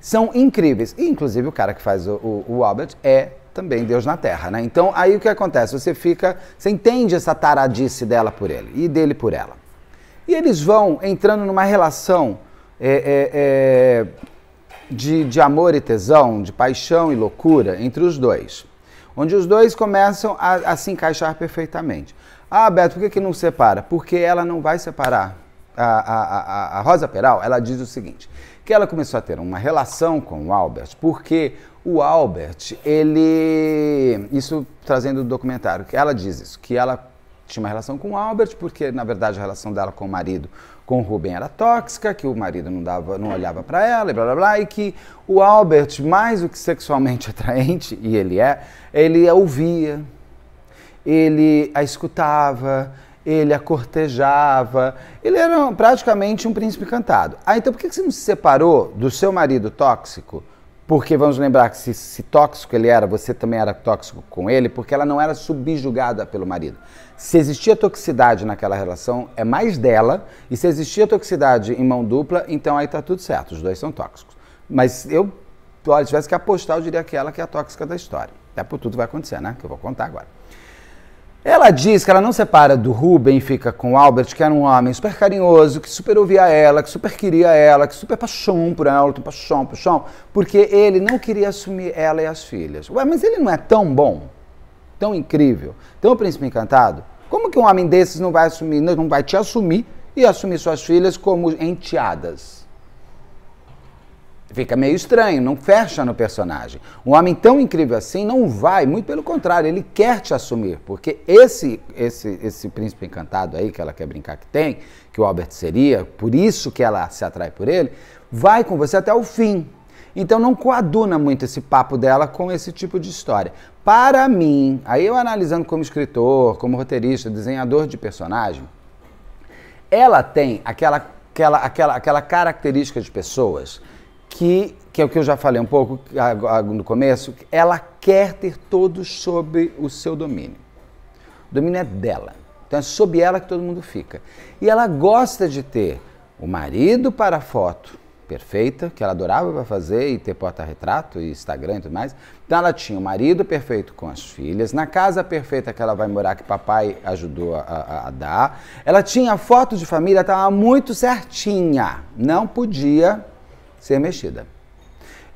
São incríveis. E, inclusive, o cara que faz o, o, o Albert é também Deus na Terra, né? Então, aí o que acontece? Você fica, você entende essa taradice dela por ele e dele por ela. E eles vão entrando numa relação é, é, é de, de amor e tesão, de paixão e loucura entre os dois, onde os dois começam a, a se encaixar perfeitamente. Ah, Beto, por que, que não separa? Porque ela não vai separar. A, a, a, Rosa Peral, ela diz o seguinte, que ela começou a ter uma relação com o Albert, porque o Albert, ele... Isso trazendo o documentário, que ela diz isso, que ela tinha uma relação com o Albert, porque, na verdade, a relação dela com o marido com o Rubem era tóxica, que o marido não dava, não olhava para ela, e blá blá blá, e que o Albert, mais do que sexualmente atraente, e ele é, ele a ouvia, ele a escutava, ele a cortejava, ele era praticamente um príncipe encantado Ah, então por que você não se separou do seu marido tóxico? Porque vamos lembrar que se, se tóxico ele era, você também era tóxico com ele, porque ela não era subjugada pelo marido. Se existia toxicidade naquela relação, é mais dela, e se existia toxicidade em mão dupla, então aí tá tudo certo, os dois são tóxicos. Mas eu, se tivesse que apostar, eu diria que ela que é a tóxica da história. É por tudo vai acontecer, né? Que eu vou contar agora. Ela diz que ela não separa do Ruben e fica com o Albert, que era um homem super carinhoso, que super ouvia ela, que super queria ela, que super paixão por ela, paixão, paixão, porque ele não queria assumir ela e as filhas. Ué, mas ele não é tão bom? tão incrível, tão príncipe encantado? Como que um homem desses não vai assumir, não vai te assumir e assumir suas filhas como enteadas? Fica meio estranho, não fecha no personagem. Um homem tão incrível assim não vai, muito pelo contrário, ele quer te assumir, porque esse esse esse príncipe encantado aí que ela quer brincar que tem, que o Albert seria, por isso que ela se atrai por ele, vai com você até o fim. Então não coaduna muito esse papo dela com esse tipo de história. Para mim, aí eu analisando como escritor, como roteirista, desenhador de personagem, ela tem aquela, aquela, aquela, aquela característica de pessoas que, que é o que eu já falei um pouco no começo, ela quer ter todos sob o seu domínio. O domínio é dela. Então é sob ela que todo mundo fica. E ela gosta de ter o marido para a foto, perfeita, que ela adorava fazer e ter porta-retrato e Instagram e tudo mais. Então ela tinha o marido perfeito com as filhas, na casa perfeita que ela vai morar, que papai ajudou a, a, a dar. Ela tinha foto de família, estava muito certinha, não podia ser mexida.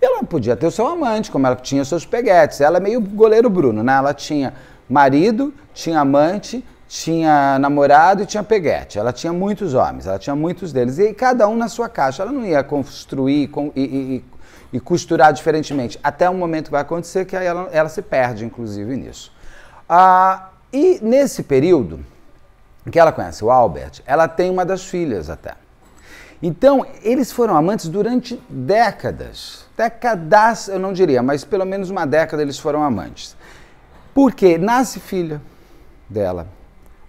Ela podia ter o seu amante, como ela tinha os seus peguetes. Ela é meio goleiro Bruno, né? Ela tinha marido, tinha amante, tinha namorado e tinha peguete. Ela tinha muitos homens, ela tinha muitos deles. E cada um na sua caixa. Ela não ia construir com, e, e, e, costurar diferentemente. Até um momento que vai acontecer que aí ela, ela se perde, inclusive, nisso. Ah, e nesse período que ela conhece o Albert, ela tem uma das filhas até. Então, eles foram amantes durante décadas. Décadas, eu não diria, mas pelo menos uma década eles foram amantes. Porque nasce filha dela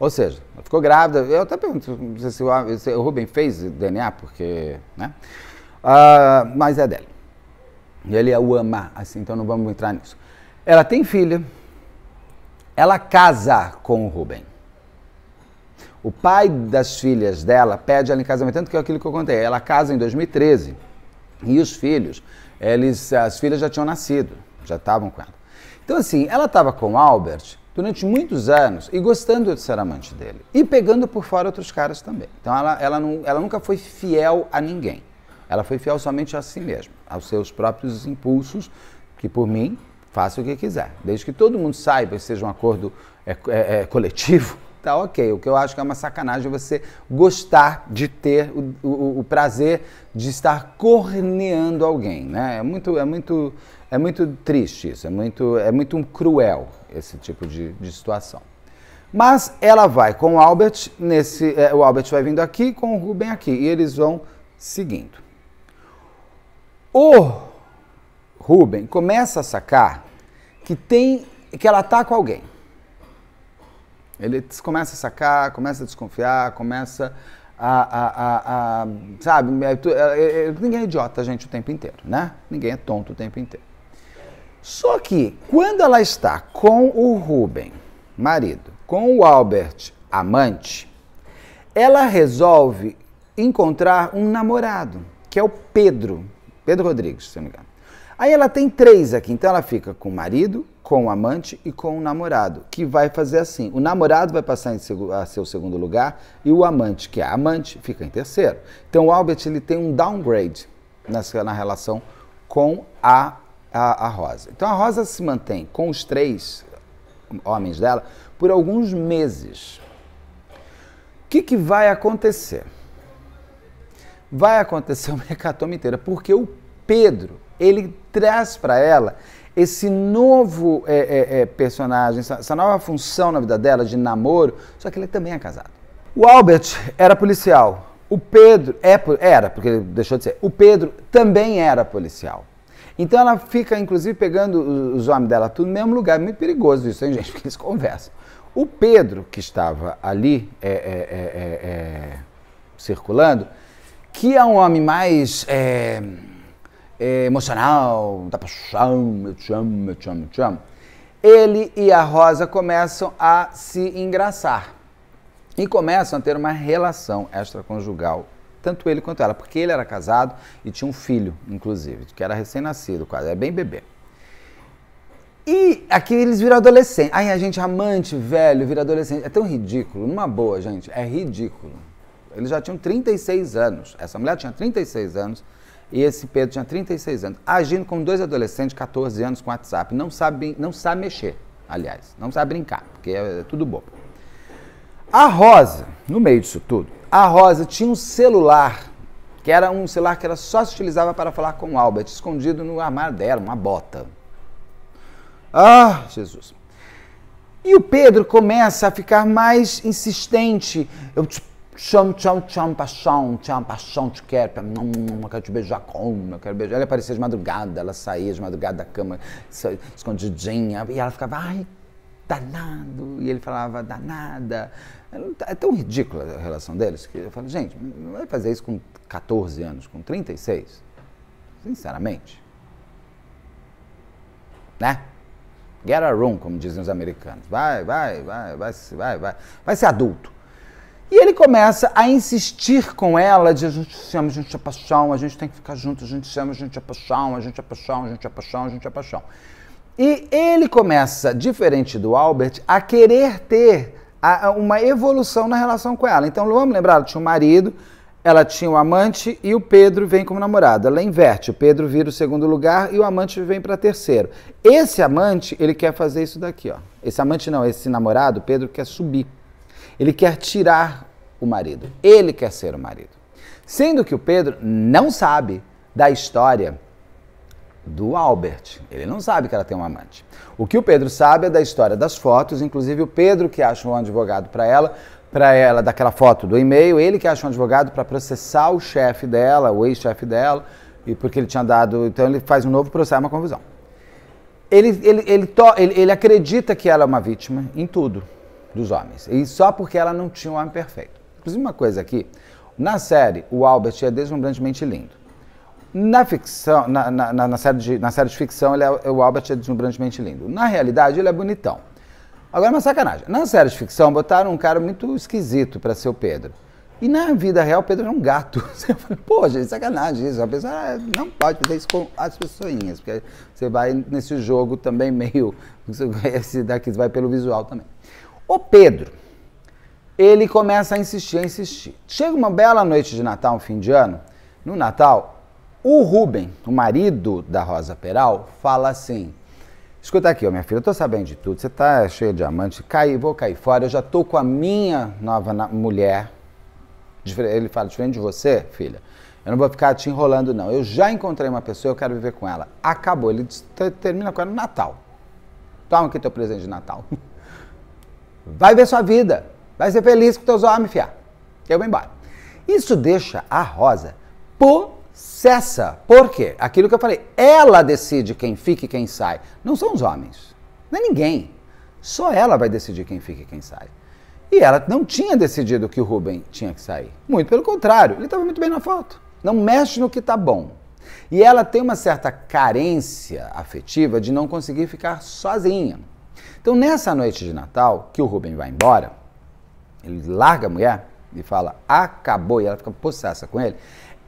ou seja, ela ficou grávida. Eu até pergunto se o, se o Rubem fez DNA, porque. Né? Uh, mas é dela. E ele é o amar, assim, então não vamos entrar nisso. Ela tem filha. Ela casa com o Rubem. O pai das filhas dela pede ela em casamento, tanto que é aquilo que eu contei. Ela casa em 2013 e os filhos, eles, as filhas já tinham nascido, já estavam com ela. Então, assim, ela estava com o Albert durante muitos anos e gostando de ser amante dele. E pegando por fora outros caras também. Então ela, ela, não, ela nunca foi fiel a ninguém. Ela foi fiel somente a si mesma, aos seus próprios impulsos, que por mim, faça o que quiser. Desde que todo mundo saiba e seja um acordo é, é, é, coletivo, tá ok. O que eu acho que é uma sacanagem é você gostar de ter o, o, o, prazer de estar corneando alguém, né? É muito, é muito, é muito triste isso, é muito, é muito cruel esse tipo de, de situação. Mas ela vai com o Albert, nesse, é, o Albert vai vindo aqui, com o Ruben aqui, e eles vão seguindo. O Ruben começa a sacar que tem que ela está com alguém. Ele começa a sacar, começa a desconfiar, começa a, a, a, a sabe, é, é, é, ninguém é idiota, gente, o tempo inteiro, né? Ninguém é tonto o tempo inteiro. Só que quando ela está com o Ruben, marido, com o Albert, amante, ela resolve encontrar um namorado, que é o Pedro, Pedro Rodrigues, se não me engano. Aí ela tem três aqui, então ela fica com o marido, com o amante e com o namorado, que vai fazer assim: o namorado vai passar a seu segundo lugar e o amante, que é amante, fica em terceiro. Então o Albert ele tem um downgrade nessa, na relação com a a, a Rosa. Então a Rosa se mantém com os três homens dela por alguns meses. O que, que vai acontecer? Vai acontecer uma hecatombe inteira, porque o Pedro ele traz para ela esse novo é, é, é, personagem, essa nova função na vida dela de namoro, só que ele também é casado. O Albert era policial. O Pedro é, era, porque ele deixou de ser. O Pedro também era policial. Então ela fica, inclusive, pegando os homens dela tudo no mesmo lugar. muito perigoso isso, hein, gente? Porque eles conversam. O Pedro, que estava ali é, é, é, é, é circulando, que é um homem mais emocional, da paixão, eu te amo, eu te amo, eu te amo, ele e a Rosa começam a se engraçar e começam a ter uma relação extraconjugal tanto ele quanto ela, porque ele era casado e tinha um filho, inclusive, que era recém-nascido, quase, é bem bebê. E aqui eles viram adolescente. Aí a gente, amante, velho, vira adolescente. É tão ridículo, numa boa, gente, é ridículo. Eles já tinham 36 anos. Essa mulher tinha 36 anos e esse Pedro tinha 36 anos. Agindo como dois adolescentes, 14 anos, com WhatsApp. Não sabe, não sabe mexer, aliás. Não sabe brincar, porque é, é tudo bobo. A Rosa, no meio disso tudo, a Rosa tinha um celular, que era um celular que ela só se utilizava para falar com o Albert, escondido no armário dela, uma bota. Ah, Jesus. E o Pedro começa a ficar mais insistente. Eu te chamo, chamo, chamo te amo, paixão, te amo, paixão, te quero, não, não, quero te beijar como, eu quero beijar. Ela aparecia de madrugada, ela saía de madrugada da cama, escondidinha, e ela ficava, ai, danado. E ele falava, danada. Tá, é tão ridícula a relação deles que eu falo, gente, não vai fazer isso com 14 anos, com 36? Sinceramente. Né? Get a room, como dizem os americanos. Vai, vai, vai, vai, vai, vai. Vai ser adulto. E ele começa a insistir com ela de a gente se ama, a gente é paixão, a gente tem que ficar junto, a gente se ama, a gente é paixão, a gente é paixão, a gente é paixão, a gente é paixão. E ele começa, diferente do Albert, a querer ter a, uma evolução na relação com ela. Então vamos lembrar, ela tinha um marido, ela tinha um amante e o Pedro vem como namorado. Ela inverte, o Pedro vira o segundo lugar e o amante vem para terceiro. Esse amante, ele quer fazer isso daqui, ó. Esse amante não, esse namorado, Pedro quer subir. Ele quer tirar o marido. Ele quer ser o marido. Sendo que o Pedro não sabe da história do Albert. Ele não sabe que ela tem um amante. O que o Pedro sabe é da história das fotos, inclusive o Pedro que acha um advogado para ela, para ela daquela foto do e-mail, ele que acha um advogado para processar o chefe dela, o ex-chefe dela, e porque ele tinha dado, então ele faz um novo processo, é uma confusão. Ele, ele, ele, to, ele, ele acredita que ela é uma vítima em tudo dos homens, e só porque ela não tinha um homem perfeito. Inclusive uma coisa aqui, na série, o Albert é deslumbrantemente lindo. Na ficção, na, na, na, série, de, na série de ficção, ele é, o Albert é deslumbrantemente lindo. Na realidade, ele é bonitão. Agora é uma sacanagem. Na série de ficção, botaram um cara muito esquisito para ser o Pedro. E na vida real, Pedro era um gato. Você fala, pô, gente, sacanagem isso. A pessoa ah, não pode fazer isso com as pessoinhas, porque você vai nesse jogo também meio. Esse daqui vai pelo visual também. O Pedro, ele começa a insistir, a insistir. Chega uma bela noite de Natal, um fim de ano. No Natal, o Rubem, o marido da Rosa Peral, fala assim: Escuta aqui, ó, minha filha, eu tô sabendo de tudo, você tá cheia de amante, cai, vou cair fora, eu já tô com a minha nova mulher. Ele fala, diferente de você, filha, eu não vou ficar te enrolando, não. Eu já encontrei uma pessoa, eu quero viver com ela. Acabou, ele termina com ela no Natal. Toma aqui teu presente de Natal. Vai ver sua vida, vai ser feliz com teus homens, fia. Eu vou embora. Isso deixa a Rosa por cessa. Por quê? Aquilo que eu falei, ela decide quem fica e quem sai. Não são os homens, nem é ninguém. Só ela vai decidir quem fica e quem sai. E ela não tinha decidido que o Rubem tinha que sair. Muito pelo contrário, ele estava muito bem na foto. Não mexe no que está bom. E ela tem uma certa carência afetiva de não conseguir ficar sozinha. Então, nessa noite de Natal, que o Rubem vai embora, ele larga a mulher e fala, acabou, e ela fica possessa com ele.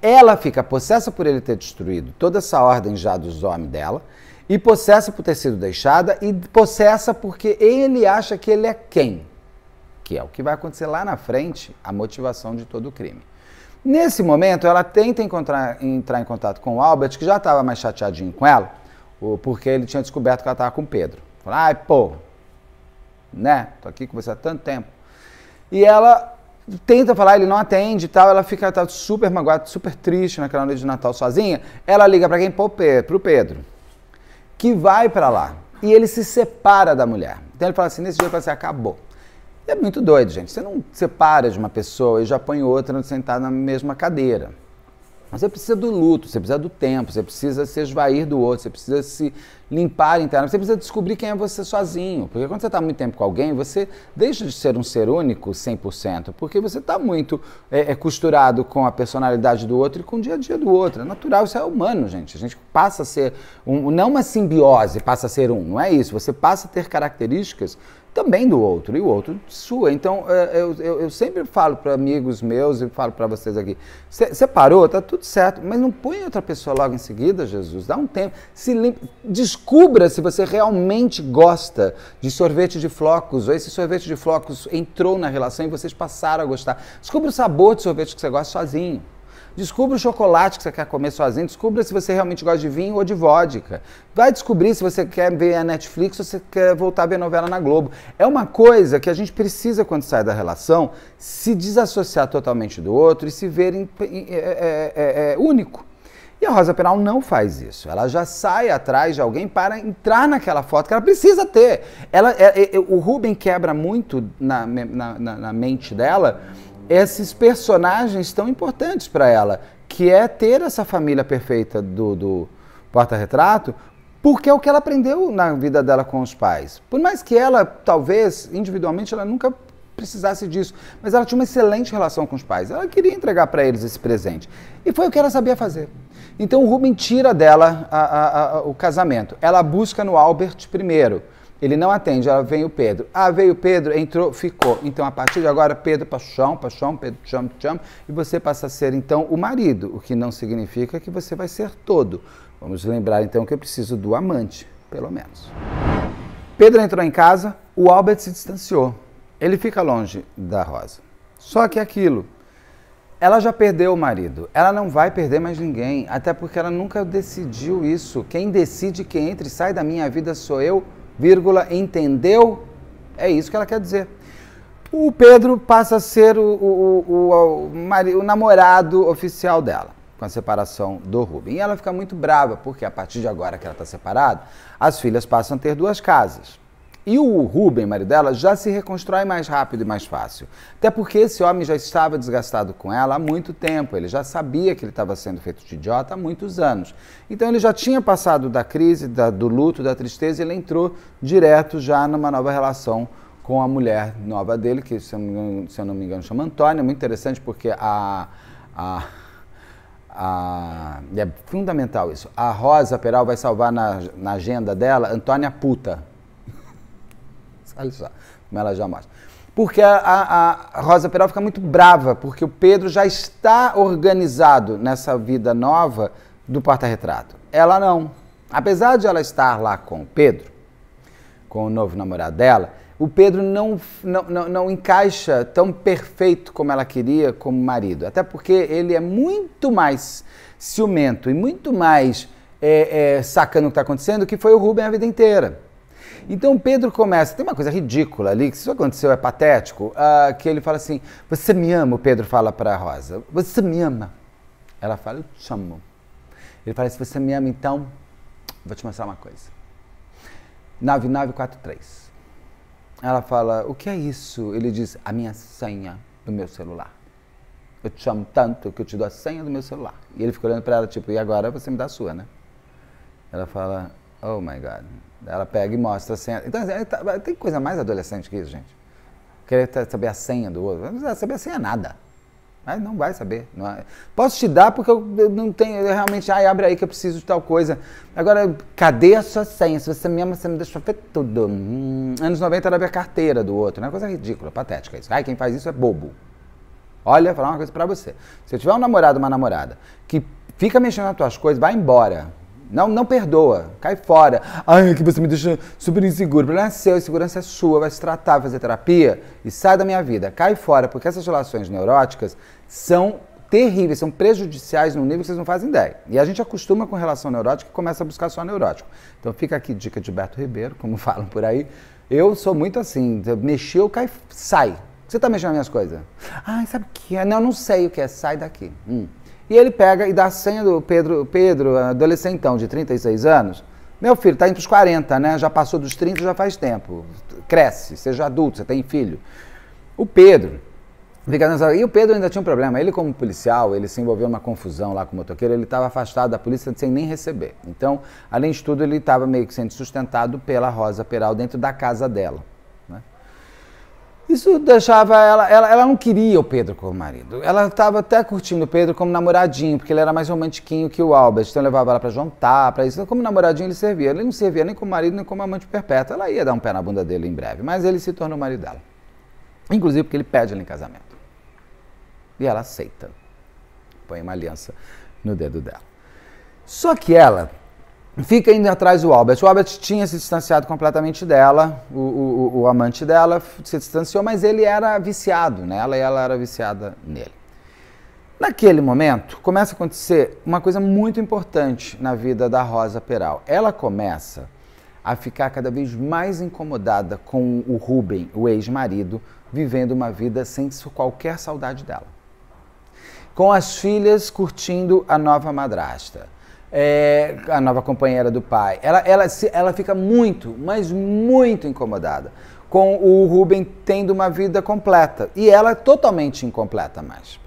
Ela fica possessa por ele ter destruído toda essa ordem já dos homens dela, e possessa por ter sido deixada, e possessa porque ele acha que ele é quem? Que é o que vai acontecer lá na frente, a motivação de todo o crime. Nesse momento, ela tenta encontrar, entrar em contato com o Albert, que já estava mais chateadinho com ela, porque ele tinha descoberto que ela estava com o Pedro. Fala, ai, pô, né? Tô aqui com você há tanto tempo. E ela tenta falar, ele não atende e tal, ela fica tá super magoada, super triste naquela noite de Natal sozinha. Ela liga para quem? Para o Pedro, que vai para lá. E ele se separa da mulher. Então ele fala assim, nesse dia ele fala assim, acabou. E é muito doido, gente. Você não separa de uma pessoa e já põe outra sentada na mesma cadeira. Mas você precisa do luto, você precisa do tempo, você precisa se esvair do outro, você precisa se limpar internamente, você precisa descobrir quem é você sozinho. Porque quando você está muito tempo com alguém, você deixa de ser um ser único 100%, porque você está muito é, é, costurado com a personalidade do outro e com o dia a dia do outro. É natural, isso é humano, gente. A gente passa a ser, um, não uma simbiose, passa a ser um, não é isso. Você passa a ter características também do outro, e o outro sua. Então, é, eu, eu, eu sempre falo para amigos meus e falo para vocês aqui: separou, tá tudo certo, mas não põe outra pessoa logo em seguida, Jesus. Dá um tempo, se limpa, descubra se você realmente gosta de sorvete de flocos, ou esse sorvete de flocos entrou na relação e vocês passaram a gostar. Descubra o sabor de sorvete que você gosta sozinho. Descubra o chocolate que você quer comer sozinho, descubra se você realmente gosta de vinho ou de vodka. Vai descobrir se você quer ver a Netflix ou se quer voltar a ver a novela na Globo. É uma coisa que a gente precisa, quando sai da relação, se desassociar totalmente do outro e se ver em, em, é é, é, é, é, único. E a Rosa Penal não faz isso. Ela já sai atrás de alguém para entrar naquela foto que ela precisa ter. Ela, é, é, é o Ruben quebra muito na, na, na, mente dela esses personagens tão importantes para ela, que é ter essa família perfeita do, do porta-retrato, porque é o que ela aprendeu na vida dela com os pais. Por mais que ela, talvez, individualmente, ela nunca precisasse disso, mas ela tinha uma excelente relação com os pais. Ela queria entregar para eles esse presente. E foi o que ela sabia fazer. Então o Rubem tira dela a, a, a, o casamento. Ela busca no Albert primeiro ele não atende, ela vem o Pedro. Ah, veio o Pedro, entrou, ficou. Então, a partir de agora, Pedro paixão, paixão, Pedro chama, chama, e você passa a ser então o marido, o que não significa que você vai ser todo. Vamos lembrar então que eu preciso do amante, pelo menos. Pedro entrou em casa, o Albert se distanciou. Ele fica longe da Rosa. Só que aquilo, ela já perdeu o marido. Ela não vai perder mais ninguém, até porque ela nunca decidiu isso. Quem decide que entra e sai da minha vida sou eu vírgula, entendeu? É isso que ela quer dizer. O Pedro passa a ser o, o, o, o namorado oficial dela, com a separação do Rubem. E ela fica muito brava, porque a partir de agora que ela está separada, as filhas passam a ter duas casas. E o Rubem, marido dela, já se reconstrói mais rápido e mais fácil. Até porque esse homem já estava desgastado com ela há muito tempo, ele já sabia que ele estava sendo feito de idiota há muitos anos. Então ele já tinha passado da crise, da, do luto, da tristeza, e ele entrou direto já numa nova relação com a mulher nova dele, que se eu não me engano, se não me engano chama Antônia. É muito interessante porque a, a a, é fundamental isso. A Rosa Peral vai salvar na, na agenda dela Antônia Puta só como ela já mostra. Porque a, a, a Rosa Peral fica muito brava, porque o Pedro já está organizado nessa vida nova do porta-retrato. Ela não. Apesar de ela estar lá com o Pedro, com o novo namorado dela, o Pedro não, não, não, não, encaixa tão perfeito como ela queria como marido. Até porque ele é muito mais ciumento e muito mais é, é, sacando o que está acontecendo que foi o Rubem a vida inteira. Então Pedro começa, tem uma coisa ridícula ali, que isso aconteceu, é patético, uh, que ele fala assim, você me ama, o Pedro fala para Rosa, você me ama. Ela fala, eu te amo. Ele fala, se assim, você me ama, então, vou te mostrar uma coisa. 9943. Ela fala, o que é isso? Ele diz, a minha senha do meu celular. Eu te amo tanto que eu te dou a senha do meu celular. E ele fica olhando para ela, tipo, e agora você me dá a sua, né? Ela fala, oh my God, ela pega e mostra a senha. Então, é, tá, é, tem coisa mais adolescente que isso, gente. Querer saber a senha do outro. Não precisa saber a senha nada. Mas não vai saber. Não é. Posso te dar porque eu não tenho. Eu realmente, ai, abre aí que eu preciso de tal coisa. Agora, cadê a sua senha? Se você me ama, você me deixa ver tudo. Hum, anos 90 era a carteira do outro, é Coisa ridícula, patética isso. Ai, quem faz isso é bobo. Olha, vou falar uma coisa pra você. Se eu tiver um namorado, uma namorada, que fica mexendo nas tuas coisas, vai embora. Não, não perdoa. Cai fora. Ai, que você me deixa super inseguro. O problema é seu, a segurança é sua. Vai se tratar, vai fazer terapia e sai da minha vida. Cai fora, porque essas relações neuróticas são terríveis, são prejudiciais num nível que vocês não fazem ideia. E a gente acostuma com relação neurótica e começa a buscar só neurótico. Então fica aqui dica de Beto Ribeiro, como falam por aí. Eu sou muito assim, mexeu, cai, sai. Você tá mexendo nas minhas coisas? Ai, sabe o que é? Não, não sei o que é, sai daqui. Hum. E ele pega e dá a senha do Pedro, Pedro adolescentão então, de 36 anos. Meu filho, está entre os 40, né? Já passou dos 30, já faz tempo. Cresce, seja adulto, você tem filho. O Pedro, e o Pedro ainda tinha um problema. Ele, como policial, ele se envolveu numa confusão lá com o motoqueiro, ele estava afastado da polícia sem nem receber. Então, além de tudo, ele estava meio que sendo sustentado pela Rosa Peral dentro da casa dela. Isso deixava ela, ela, ela não queria o Pedro como marido. Ela estava até curtindo o Pedro como namoradinho, porque ele era mais romantiquinho que o Albert. Então levava ela para jantar, para isso. como namoradinho ele servia. Ele não servia nem como marido, nem como amante perpétua. Ela ia dar um pé na bunda dele em breve, mas ele se tornou marido dela. Inclusive porque ele pede ela em casamento. E ela aceita. Põe uma aliança no dedo dela. Só que ela Fica ainda atrás do Albert. O Albert tinha se distanciado completamente dela, o, o, o amante dela se distanciou, mas ele era viciado nela né? e ela era viciada nele. Naquele momento, começa a acontecer uma coisa muito importante na vida da Rosa Peral. Ela começa a ficar cada vez mais incomodada com o Ruben, o ex-marido, vivendo uma vida sem qualquer saudade dela. Com as filhas curtindo a nova madrasta é, a nova companheira do pai. Ela, ela, ela fica muito, mas muito incomodada com o Ruben tendo uma vida completa. E ela é totalmente incompleta mais.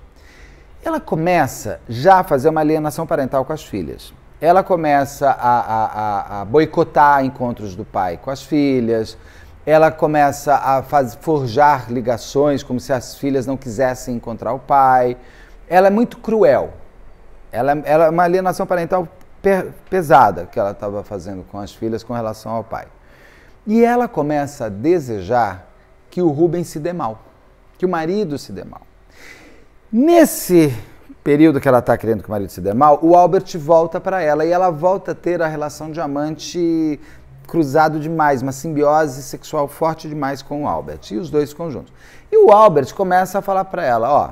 Ela começa já a fazer uma alienação parental com as filhas. Ela começa a, a, a boicotar encontros do pai com as filhas. Ela começa a faz, forjar ligações como se as filhas não quisessem encontrar o pai. Ela é muito cruel. Ela, é, ela é uma alienação parental pesada que ela estava fazendo com as filhas com relação ao pai. E ela começa a desejar que o Rubens se dê mal, que o marido se dê mal. Nesse período que ela está querendo que o marido se dê mal, o Albert volta para ela e ela volta a ter a relação de amante cruzado demais, uma simbiose sexual forte demais com o Albert e os dois conjuntos. E o Albert começa a falar para ela, ó,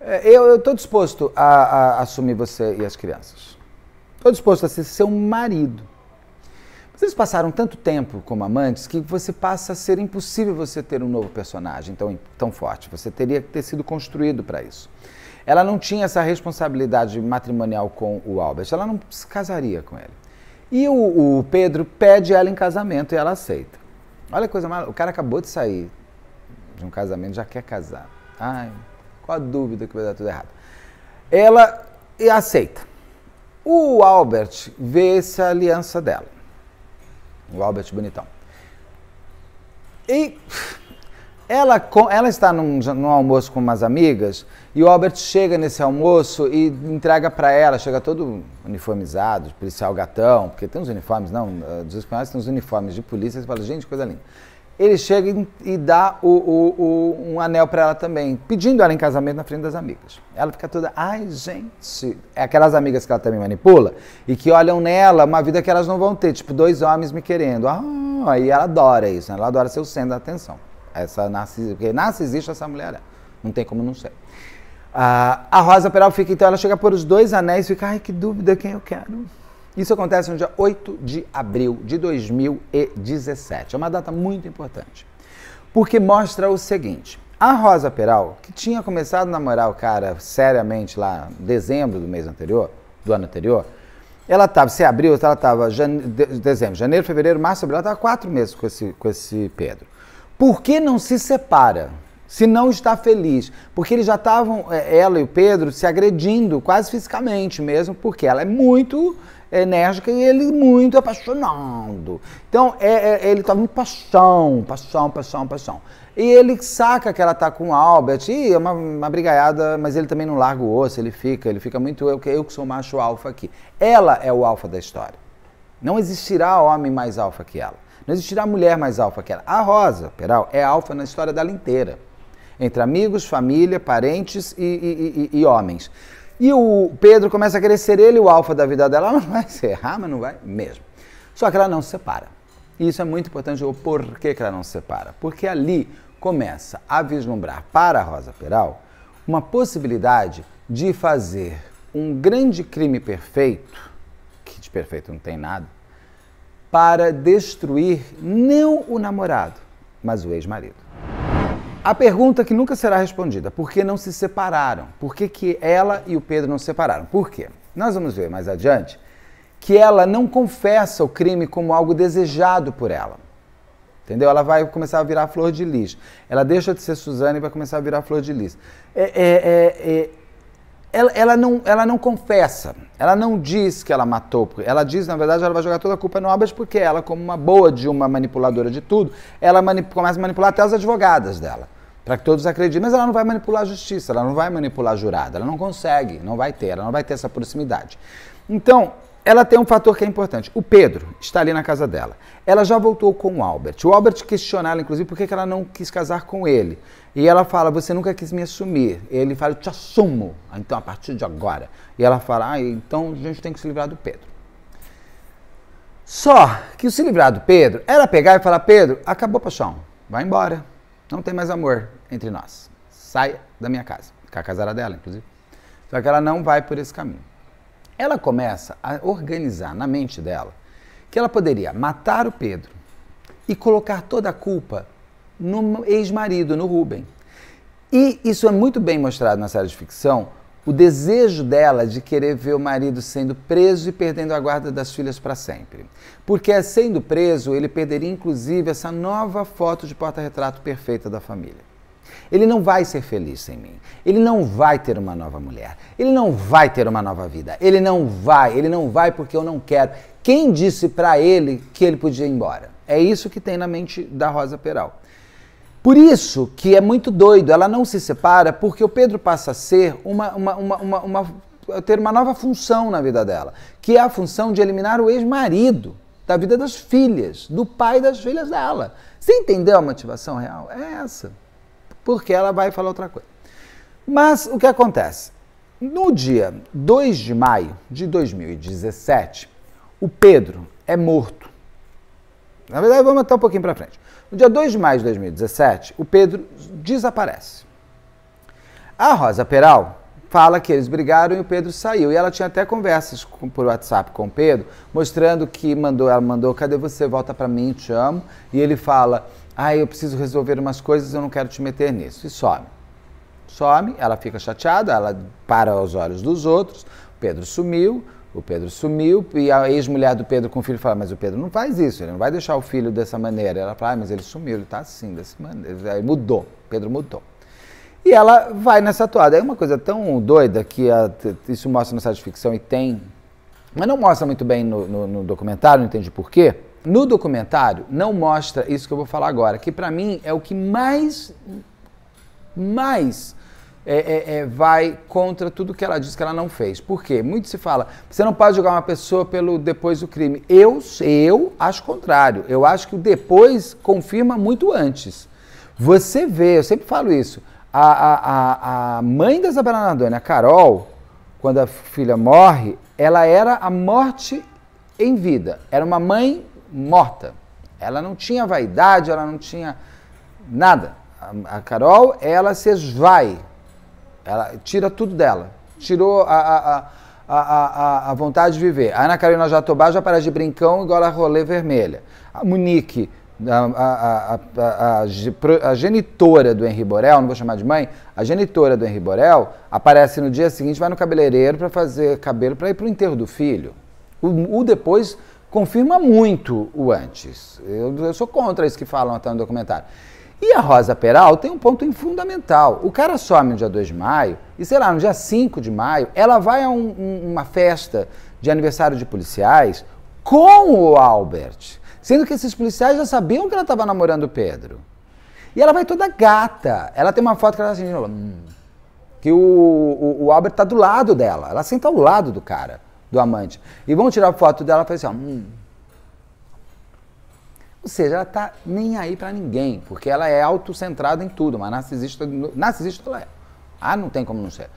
é, eu estou disposto a, a assumir você e as crianças. Estou disposto a ser seu marido. Vocês passaram tanto tempo como amantes que você passa a ser impossível você ter um novo personagem tão, tão forte. Você teria que ter sido construído para isso. Ela não tinha essa responsabilidade matrimonial com o Albert. Ela não se casaria com ele. E o, o Pedro pede ela em casamento e ela aceita. Olha a coisa mal. O cara acabou de sair de um casamento, já quer casar. Ai, qual a dúvida que vai dar tudo errado? Ela aceita. O Albert vê essa aliança dela. O Albert bonitão. E ela, ela está num, num, almoço com umas amigas e o Albert chega nesse almoço e entrega para ela, chega todo uniformizado, policial gatão, porque tem uns uniformes, não, eh, dos espanhóis tem uns uniformes de polícia, você fala, gente, coisa linda ele chega e dá o, o, o, um anel para ela também, pedindo ela em casamento na frente das amigas. Ela fica toda, ai gente, é aquelas amigas que ela também manipula e que olham nela uma vida que elas não vão ter, tipo dois homens me querendo. Ah, e ela adora isso, ela adora ser o centro da atenção. Essa narcisista, porque narcisista essa mulher é, não tem como não ser. Ah, a Rosa Peral fica, então ela chega por os dois anéis e fica, ai que dúvida, quem eu quero? Isso acontece no dia 8 de abril de 2017. É uma data muito importante. Porque mostra o seguinte: a Rosa Peral, que tinha começado a namorar o cara seriamente lá em dezembro do mês anterior, do ano anterior, ela estava, se abriu, ela estava jane, dezembro, janeiro, fevereiro, março, abril, ela estava quatro meses com esse, com esse Pedro. Por que não se separa? Se não está feliz? Porque eles já estavam, é, ela e o Pedro, se agredindo quase fisicamente mesmo, porque ela é muito enérgica e ele muito apaixonado. Então, é, é, ele tá muito paixão, paixão, paixão, paixão. E ele saca que ela tá com o Albert, e é uma, uma brigaiada, mas ele também não larga o osso, ele fica, ele fica muito eu, eu que sou macho alfa aqui. Ela é o alfa da história. Não existirá homem mais alfa que ela. Não existirá mulher mais alfa que ela. A Rosa, Peral, é alfa na história dela inteira. Entre amigos, família, parentes e, e, e, e homens. E o Pedro começa a crescer, ele o alfa da vida dela. Ela não vai se errar, mas não vai mesmo. Só que ela não se separa. E isso é muito importante. O porquê que ela não se separa? Porque ali começa a vislumbrar para a Rosa Peral uma possibilidade de fazer um grande crime perfeito, que de perfeito não tem nada, para destruir não o namorado, mas o ex-marido. A pergunta que nunca será respondida: por que não se separaram? Por que, que ela e o Pedro não se separaram? Por quê? Nós vamos ver mais adiante que ela não confessa o crime como algo desejado por ela. Entendeu? Ela vai começar a virar flor de lis. Ela deixa de ser Suzana e vai começar a virar flor de lis. É, é, é, é, ela, ela, não, ela não confessa, ela não diz que ela matou. Ela diz, na verdade, ela vai jogar toda a culpa no Abas porque ela, como uma boa de uma manipuladora de tudo, ela manip começa a manipular até as advogadas dela para que todos acreditem. Mas ela não vai manipular a justiça, ela não vai manipular a jurada, ela não consegue, não vai ter, ela não vai ter essa proximidade. Então, ela tem um fator que é importante. O Pedro está ali na casa dela. Ela já voltou com o Albert. O Albert questiona ela, inclusive, por que ela não quis casar com ele. E ela fala, você nunca quis me assumir. Ele fala, eu te assumo, então a partir de agora. E ela fala, ah, então a gente tem que se livrar do Pedro. Só que o se livrar do Pedro ela pegar e falar, Pedro, acabou a paixão, vai embora, não tem mais amor, entre nós. Sai da minha casa. Que a casa dela, inclusive. Só que ela não vai por esse caminho. Ela começa a organizar na mente dela que ela poderia matar o Pedro e colocar toda a culpa no ex-marido, no Rubem. E isso é muito bem mostrado na série de ficção, o desejo dela de querer ver o marido sendo preso e perdendo a guarda das filhas para sempre. Porque sendo preso, ele perderia inclusive essa nova foto de porta-retrato perfeita da família. Ele não vai ser feliz sem mim. Ele não vai ter uma nova mulher. Ele não vai ter uma nova vida. Ele não vai, ele não vai porque eu não quero. Quem disse para ele que ele podia ir embora? É isso que tem na mente da Rosa Peral. Por isso que é muito doido, ela não se separa porque o Pedro passa a ser uma, uma, uma, uma, uma ter uma nova função na vida dela, que é a função de eliminar o ex-marido da vida das filhas, do pai das filhas dela. Você entendeu a motivação real? É essa porque ela vai falar outra coisa. Mas o que acontece? No dia 2 de maio de 2017, o Pedro é morto. Na verdade, vamos até um pouquinho para frente. No dia 2 de maio de 2017, o Pedro desaparece. A Rosa Peral fala que eles brigaram e o Pedro saiu. E ela tinha até conversas com, por WhatsApp com o Pedro, mostrando que mandou, ela mandou, cadê você? Volta para mim, te amo. E ele fala, ah, eu preciso resolver umas coisas, eu não quero te meter nisso. E some. Some, ela fica chateada, ela para aos olhos dos outros. O Pedro sumiu, o Pedro sumiu e a ex-mulher do Pedro com o filho fala: Mas o Pedro não faz isso, ele não vai deixar o filho dessa maneira. Ela fala: ah, Mas ele sumiu, ele está assim, dessa maneira. Ele mudou, Pedro mudou. E ela vai nessa toada. É uma coisa tão doida que a, isso mostra no site de ficção e tem, mas não mostra muito bem no, no, no documentário, não entende por quê no documentário não mostra isso que eu vou falar agora, que para mim é o que mais, mais é, é, é, vai contra tudo que ela diz que ela não fez. Por quê? Muito se fala, você não pode julgar uma pessoa pelo depois do crime. Eu, eu acho contrário. Eu acho que o depois confirma muito antes. Você vê, eu sempre falo isso, a, a, a, mãe da Isabela Nardoni, a Carol, quando a filha morre, ela era a morte em vida. Era uma mãe morta. Ela não tinha vaidade, ela não tinha nada. A, Carol, ela se esvai. Ela tira tudo dela. Tirou a, a, a, a, vontade de viver. A Ana Carolina Jatobá já para de brincão igual a rolê vermelha. A Monique, a, a, a, genitora do Henri Borel, não vou chamar de mãe, a genitora do Henri Borel aparece no dia seguinte, vai no cabeleireiro para fazer cabelo, para ir para o enterro do filho. o depois confirma muito o antes. Eu, eu sou contra isso que falam até no documentário. E a Rosa Peral tem um ponto fundamental. O cara some no dia 2 de maio, e sei lá, no dia 5 de maio, ela vai a um, um, uma festa de aniversário de policiais com o Albert. Sendo que esses policiais já sabiam que ela estava namorando o Pedro. E ela vai toda gata. Ela tem uma foto que ela assim, hum, que o, o, o Albert tá do lado dela. Ela senta ao lado do cara do amante. E vão tirar foto dela e falar assim, ó, hum. Ou seja, ela tá nem aí para ninguém, porque ela é autocentrada em tudo, mas narcisista, narcisista ela é. Ah, não tem como não ser.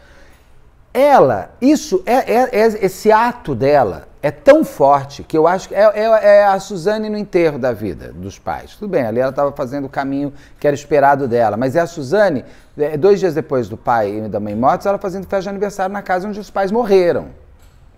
Ela, isso, é, é, é esse ato dela é tão forte que eu acho que é, é, é a Suzane no enterro da vida dos pais. Tudo bem, ali ela estava fazendo o caminho que era esperado dela, mas é a Suzane, é, dois dias depois do pai e da mãe mortos, ela fazendo festa de aniversário na casa onde os pais morreram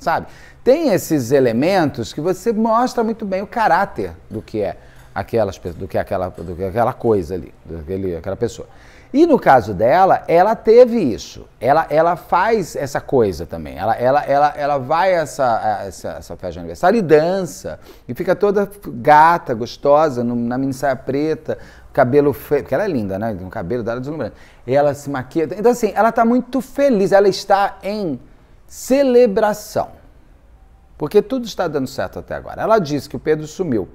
sabe? Tem esses elementos que você mostra muito bem o caráter do que é aquelas do que é aquela do que é aquela coisa ali, daquele, aquela pessoa. E no caso dela, ela teve isso. Ela, ela faz essa coisa também. Ela, ela, ela, ela vai a essa, essa, essa festa de aniversário e dança. E fica toda gata, gostosa, no, na minissaia preta, cabelo feio. Porque ela é linda, né? O cabelo dela é deslumbrante. E ela se maquia. Então, assim, ela está muito feliz. Ela está em celebração. Porque tudo está dando certo até agora. Ela disse que o Pedro sumiu,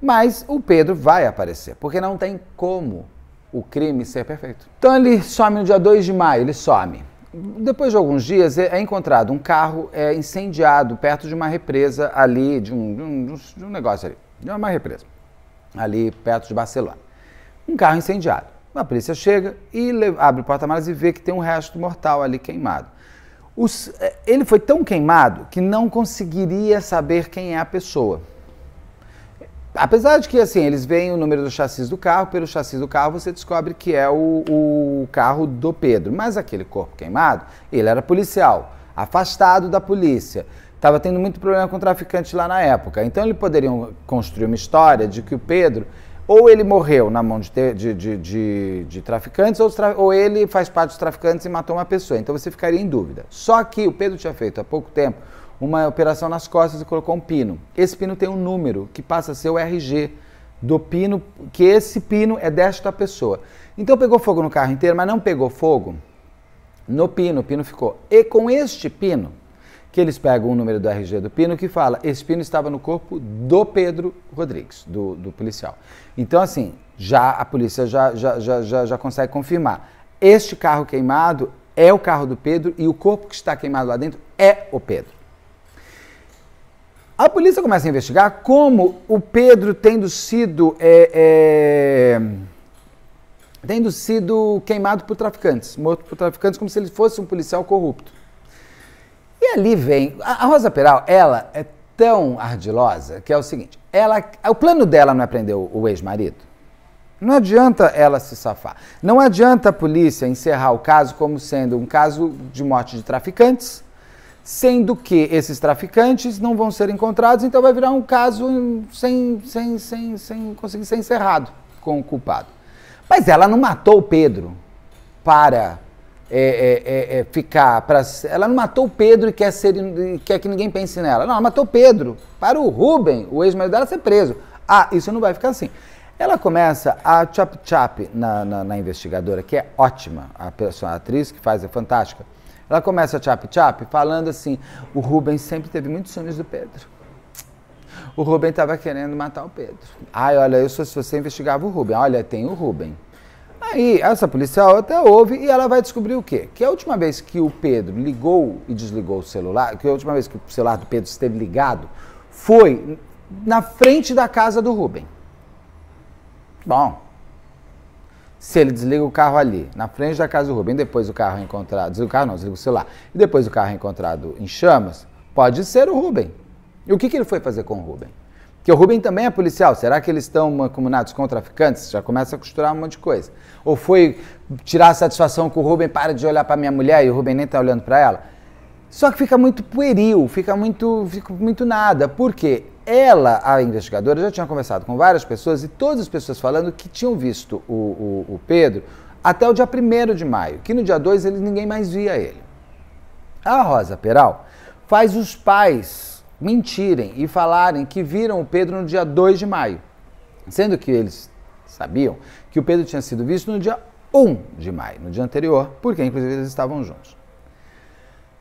mas o Pedro vai aparecer, porque não tem como o crime ser perfeito. Então ele some no dia 2 de maio, ele some. Depois de alguns dias é, é encontrado um carro é, incendiado perto de uma represa ali, de um, de um, de um negócio ali, de uma represa, ali perto de Barcelona. Um carro incendiado. A polícia chega e abre o porta-malas e vê que tem um resto mortal ali queimado. Os, eh, ele foi tão queimado que não conseguiria saber quem é a pessoa. Apesar de que assim, eles veem o número do chassis do carro, pelo chassis do carro você descobre que é o, o carro do Pedro. Mas aquele corpo queimado, ele era policial, afastado da polícia. Estava tendo muito problema com o traficante lá na época. Então eles poderiam construir uma história de que o Pedro ou ele morreu na mão de, de, de, de, de traficantes, ou, tra ou, ele faz parte dos traficantes e matou uma pessoa. Então você ficaria em dúvida. Só que o Pedro tinha feito há pouco tempo uma operação nas costas e colocou um pino. Esse pino tem um número que passa a ser o RG do pino, que esse pino é desta pessoa. Então pegou fogo no carro inteiro, mas não pegou fogo no pino, o pino ficou. E com este pino, que eles pegam o número do RG do Pino que fala, esse Pino estava no corpo do Pedro Rodrigues, do, do policial. Então, assim, já a polícia já, já, já, já, já consegue confirmar. Este carro queimado é o carro do Pedro e o corpo que está queimado lá dentro é o Pedro. A polícia começa a investigar como o Pedro tendo sido é, é, tendo sido queimado por traficantes, morto por traficantes, como se ele fosse um policial corrupto. E ali vem. A Rosa Peral, ela é tão ardilosa que é o seguinte: ela, o plano dela não é prender o, o ex-marido. Não adianta ela se safar. Não adianta a polícia encerrar o caso como sendo um caso de morte de traficantes, sendo que esses traficantes não vão ser encontrados, então vai virar um caso sem, sem, sem, sem conseguir ser encerrado com o culpado. Mas ela não matou o Pedro para é é, é, é, ficar para. Ela não matou o Pedro e quer, ser, e quer que ninguém pense nela. Não, ela matou o Pedro para o Ruben, o ex-marido dela, ser preso. Ah, isso não vai ficar assim. Ela começa a chop-chop na, na, na, investigadora, que é ótima, a, pessoa, a atriz que faz é fantástica. Ela começa a chop-chop falando assim: o Rubem sempre teve muitos sonhos do Pedro. O Rubem estava querendo matar o Pedro. Ai, olha, eu sou, se você investigava o Rubem. Olha, tem o Rubem. Aí essa policial até ouve e ela vai descobrir o quê? Que a última vez que o Pedro ligou e desligou o celular, que a última vez que o celular do Pedro esteve ligado, foi na frente da casa do Rubem. Bom, se ele desliga o carro ali, na frente da casa do Rubem, depois o carro é encontrado, desliga o carro não, desliga o celular, e depois o carro é encontrado em chamas, pode ser o Rubem. E o que, que ele foi fazer com o Rubem? Porque o Rubem também é policial. Será que eles estão acomunados com traficantes? Já começa a costurar um monte de coisa. Ou foi tirar a satisfação com o Rubem, para de olhar para minha mulher e o Rubem nem está olhando para ela. Só que fica muito pueril, fica muito, fica muito nada. Por quê? ela, a investigadora, já tinha conversado com várias pessoas e todas as pessoas falando que tinham visto o, o, o Pedro até o dia 1 de maio, que no dia 2 ninguém mais via ele. A Rosa Peral faz os pais mentirem e falarem que viram o Pedro no dia 2 de maio, sendo que eles sabiam que o Pedro tinha sido visto no dia 1 de maio, no dia anterior, porque inclusive eles estavam juntos.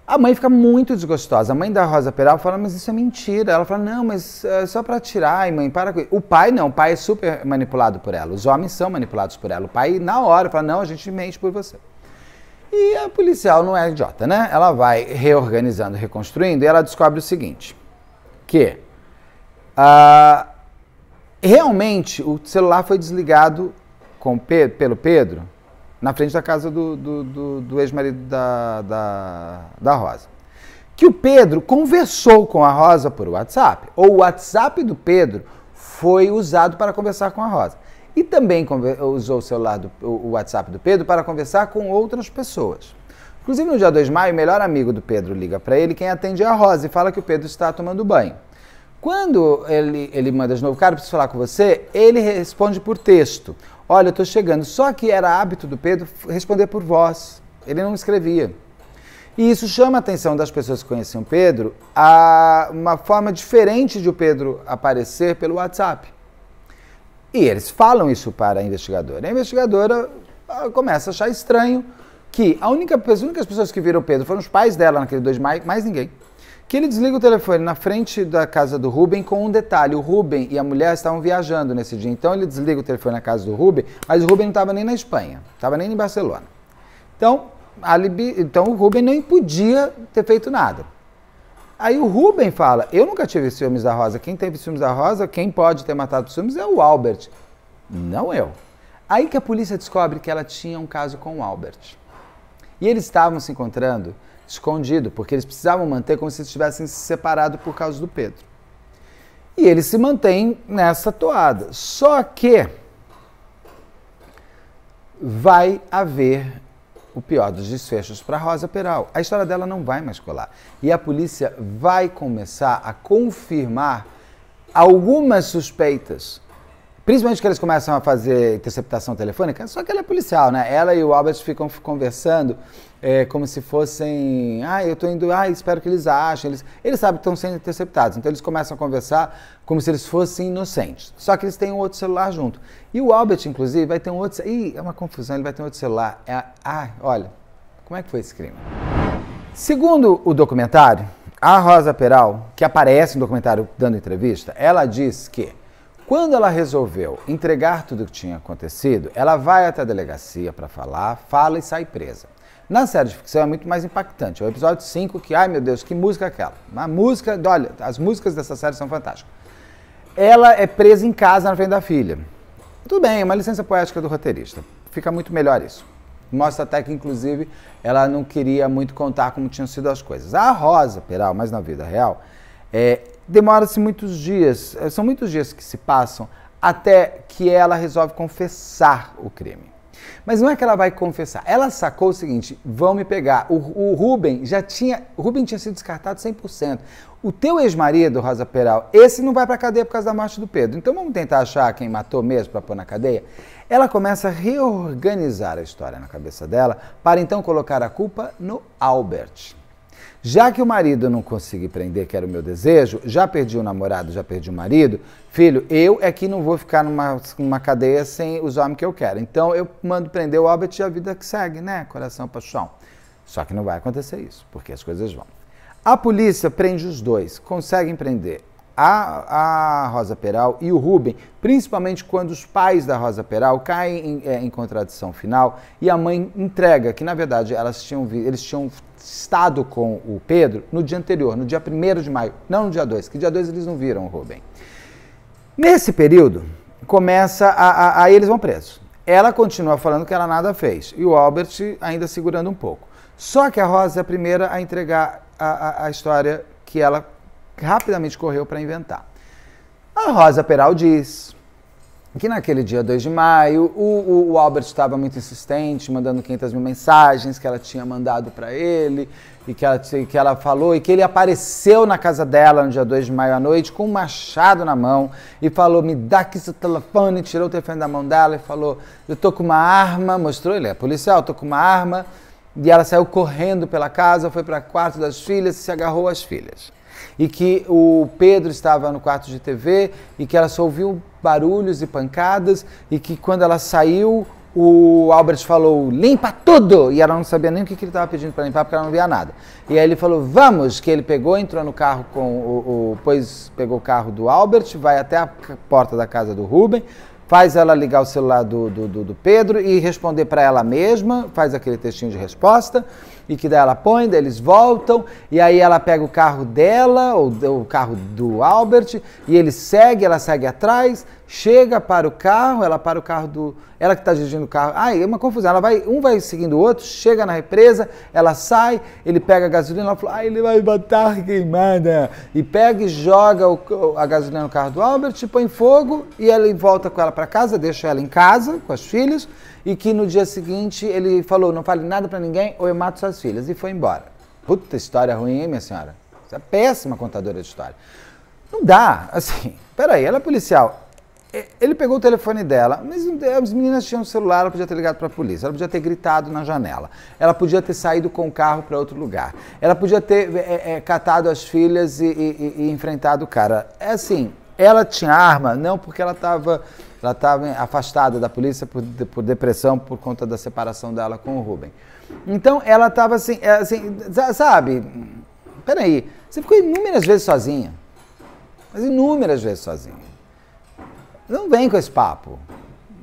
A mãe fica muito desgostosa. A mãe da Rosa Peral fala, mas isso é mentira. Ela fala, não, mas é só para tirar, Ai, mãe, para com isso. O pai não, o pai é super manipulado por ela. Os homens são manipulados por ela. O pai, na hora, fala, não, a gente mente por você. E a policial não é idiota, né? Ela vai reorganizando, reconstruindo, e ela descobre o seguinte que ah, realmente o celular foi desligado Pedro, pelo Pedro na frente da casa do, do, do, do ex-marido da, da, da Rosa. Que o Pedro conversou com a Rosa por WhatsApp, ou o WhatsApp do Pedro foi usado para conversar com a Rosa. E também usou o celular, do, o WhatsApp do Pedro para conversar com outras pessoas. Inclusive, no dia 2 de maio, o melhor amigo do Pedro liga para ele, quem atende é a Rosa, e fala que o Pedro está tomando banho. Quando ele, ele manda de novo, cara, preciso falar com você, ele responde por texto. Olha, eu estou chegando. Só que era hábito do Pedro responder por voz. Ele não escrevia. E isso chama a atenção das pessoas que conheciam Pedro a uma forma diferente de o Pedro aparecer pelo WhatsApp. E eles falam isso para a investigadora. A investigadora ah, começa a achar estranho que a única, as únicas pessoas que viram Pedro foram os pais dela naquele 2 de maio, mais ninguém. Que ele desliga o telefone na frente da casa do Ruben com um detalhe: o Ruben e a mulher estavam viajando nesse dia. Então ele desliga o telefone na casa do Ruben, mas o Ruben não estava nem na Espanha, estava nem em Barcelona. Então, alibi, então o Ruben nem podia ter feito nada. Aí o Ruben fala: Eu nunca tive ciúmes da Rosa. Quem teve ciúmes da Rosa, quem pode ter matado ciúmes é o Albert, não eu. Aí que a polícia descobre que ela tinha um caso com o Albert. E eles estavam se encontrando escondido, porque eles precisavam manter como se estivessem se separado por causa do Pedro. E ele se mantém nessa toada. Só que vai haver o pior dos desfechos para Rosa Peral. A história dela não vai mais colar. E a polícia vai começar a confirmar algumas suspeitas Principalmente que eles começam a fazer interceptação telefônica, só que ela é policial, né? Ela e o Albert ficam conversando é, como se fossem. Ah, eu tô indo, ah, espero que eles achem. Eles, eles sabem que estão sendo interceptados, então eles começam a conversar como se eles fossem inocentes. Só que eles têm um outro celular junto. E o Albert, inclusive, vai ter um outro. Ih, é uma confusão, ele vai ter um outro celular. É, ah, olha, como é que foi esse crime? Segundo o documentário, a Rosa Peral, que aparece no documentário dando entrevista, ela diz que quando ela resolveu entregar tudo o que tinha acontecido, ela vai até a delegacia para falar, fala e sai presa. Na série de ficção é muito mais impactante. É o episódio 5, que, ai meu Deus, que música é aquela. Uma música, olha, as músicas dessa série são fantásticas. Ela é presa em casa na frente da filha. Tudo bem, é uma licença poética do roteirista. Fica muito melhor isso. Mostra até que, inclusive, ela não queria muito contar como tinham sido as coisas. A Rosa Peral, mas na vida real, é, demora-se muitos dias, eh, são muitos dias que se passam até que ela resolve confessar o crime. Mas não é que ela vai confessar. Ela sacou o seguinte: vão me pegar. O, o Rubem já tinha. O Rubem tinha sido descartado 100%. O teu ex-marido, Rosa Peral, esse não vai para cadeia por causa da morte do Pedro. Então vamos tentar achar quem matou mesmo para pôr na cadeia? Ela começa a reorganizar a história na cabeça dela para então colocar a culpa no Albert. Já que o marido não consegui prender, que era o meu desejo, já perdi o namorado, já perdi o marido, filho, eu é que não vou ficar numa, numa cadeia sem os homens que eu quero. Então eu mando prender o Albert e a vida que segue, né? Coração, paixão. Só que não vai acontecer isso, porque as coisas vão. A polícia prende os dois, conseguem prender a, a Rosa Peral e o Rubem, principalmente quando os pais da Rosa Peral caem em, é, em contradição final e a mãe entrega, que na verdade elas tinham, eles tinham estado com o Pedro no dia anterior, no dia 1 de maio, não no dia 2, que dia 2 eles não viram o Rubem. Nesse período, começa a, a, a eles vão presos. Ela continua falando que ela nada fez e o Albert ainda segurando um pouco. Só que a Rosa é a primeira a entregar a, a, a história que ela rapidamente correu para inventar. A Rosa Peral diz que naquele dia 2 de maio, o, o, o Albert estava muito insistente, mandando 500 mil mensagens que ela tinha mandado para ele, e que ela, que ela falou, e que ele apareceu na casa dela no dia 2 de maio à noite com um machado na mão, e falou, me dá aqui seu telefone, tirou o telefone da mão dela e falou, eu tô com uma arma, mostrou, ele é policial, tô com uma arma, e ela saiu correndo pela casa, foi para o quarto das filhas e se agarrou às filhas e que o Pedro estava no quarto de TV e que ela só ouviu barulhos e pancadas e que quando ela saiu o Albert falou limpa tudo e ela não sabia nem o que, ele estava pedindo para limpar porque ela não via nada e aí ele falou vamos que ele pegou entrou no carro com o, o pois pegou o carro do Albert vai até a porta da casa do Ruben faz ela ligar o celular do, do, do Pedro e responder para ela mesma faz aquele textinho de resposta e que daí ela põe, daí eles voltam, e aí ela pega o carro dela, ou o carro do Albert, e ele segue, ela segue atrás, chega para o carro, ela para o carro do. Ela que está dirigindo o carro. Ai, é uma confusão. Ela vai, um vai seguindo o outro, chega na represa, ela sai, ele pega a gasolina, ela fala, ai, ele vai botar queimada. E pega e joga o, a gasolina no carro do Albert, põe fogo e ele volta com ela para casa, deixa ela em casa com as filhas, e que no dia seguinte ele falou: não fale nada para ninguém ou eu mato suas filhas. E foi embora. Puta história ruim, hein, minha senhora? Você é péssima contadora de história. Não dá, assim, peraí, ela é policial, é, ele pegou o telefone dela, mas as meninas tinham um celular, ela podia ter ligado para a polícia, ela podia ter gritado na janela, ela podia ter saído com o carro para outro lugar, ela podia ter é, é, é catado as filhas e, e, e, enfrentado o cara. É assim, ela tinha arma? Não, porque ela estava ela tava afastada da polícia por, por, depressão por conta da separação dela com o Rubem. Então ela estava assim, é, assim, sabe? Peraí, você ficou inúmeras vezes sozinha. Mas inúmeras vezes sozinha. Não vem com esse papo.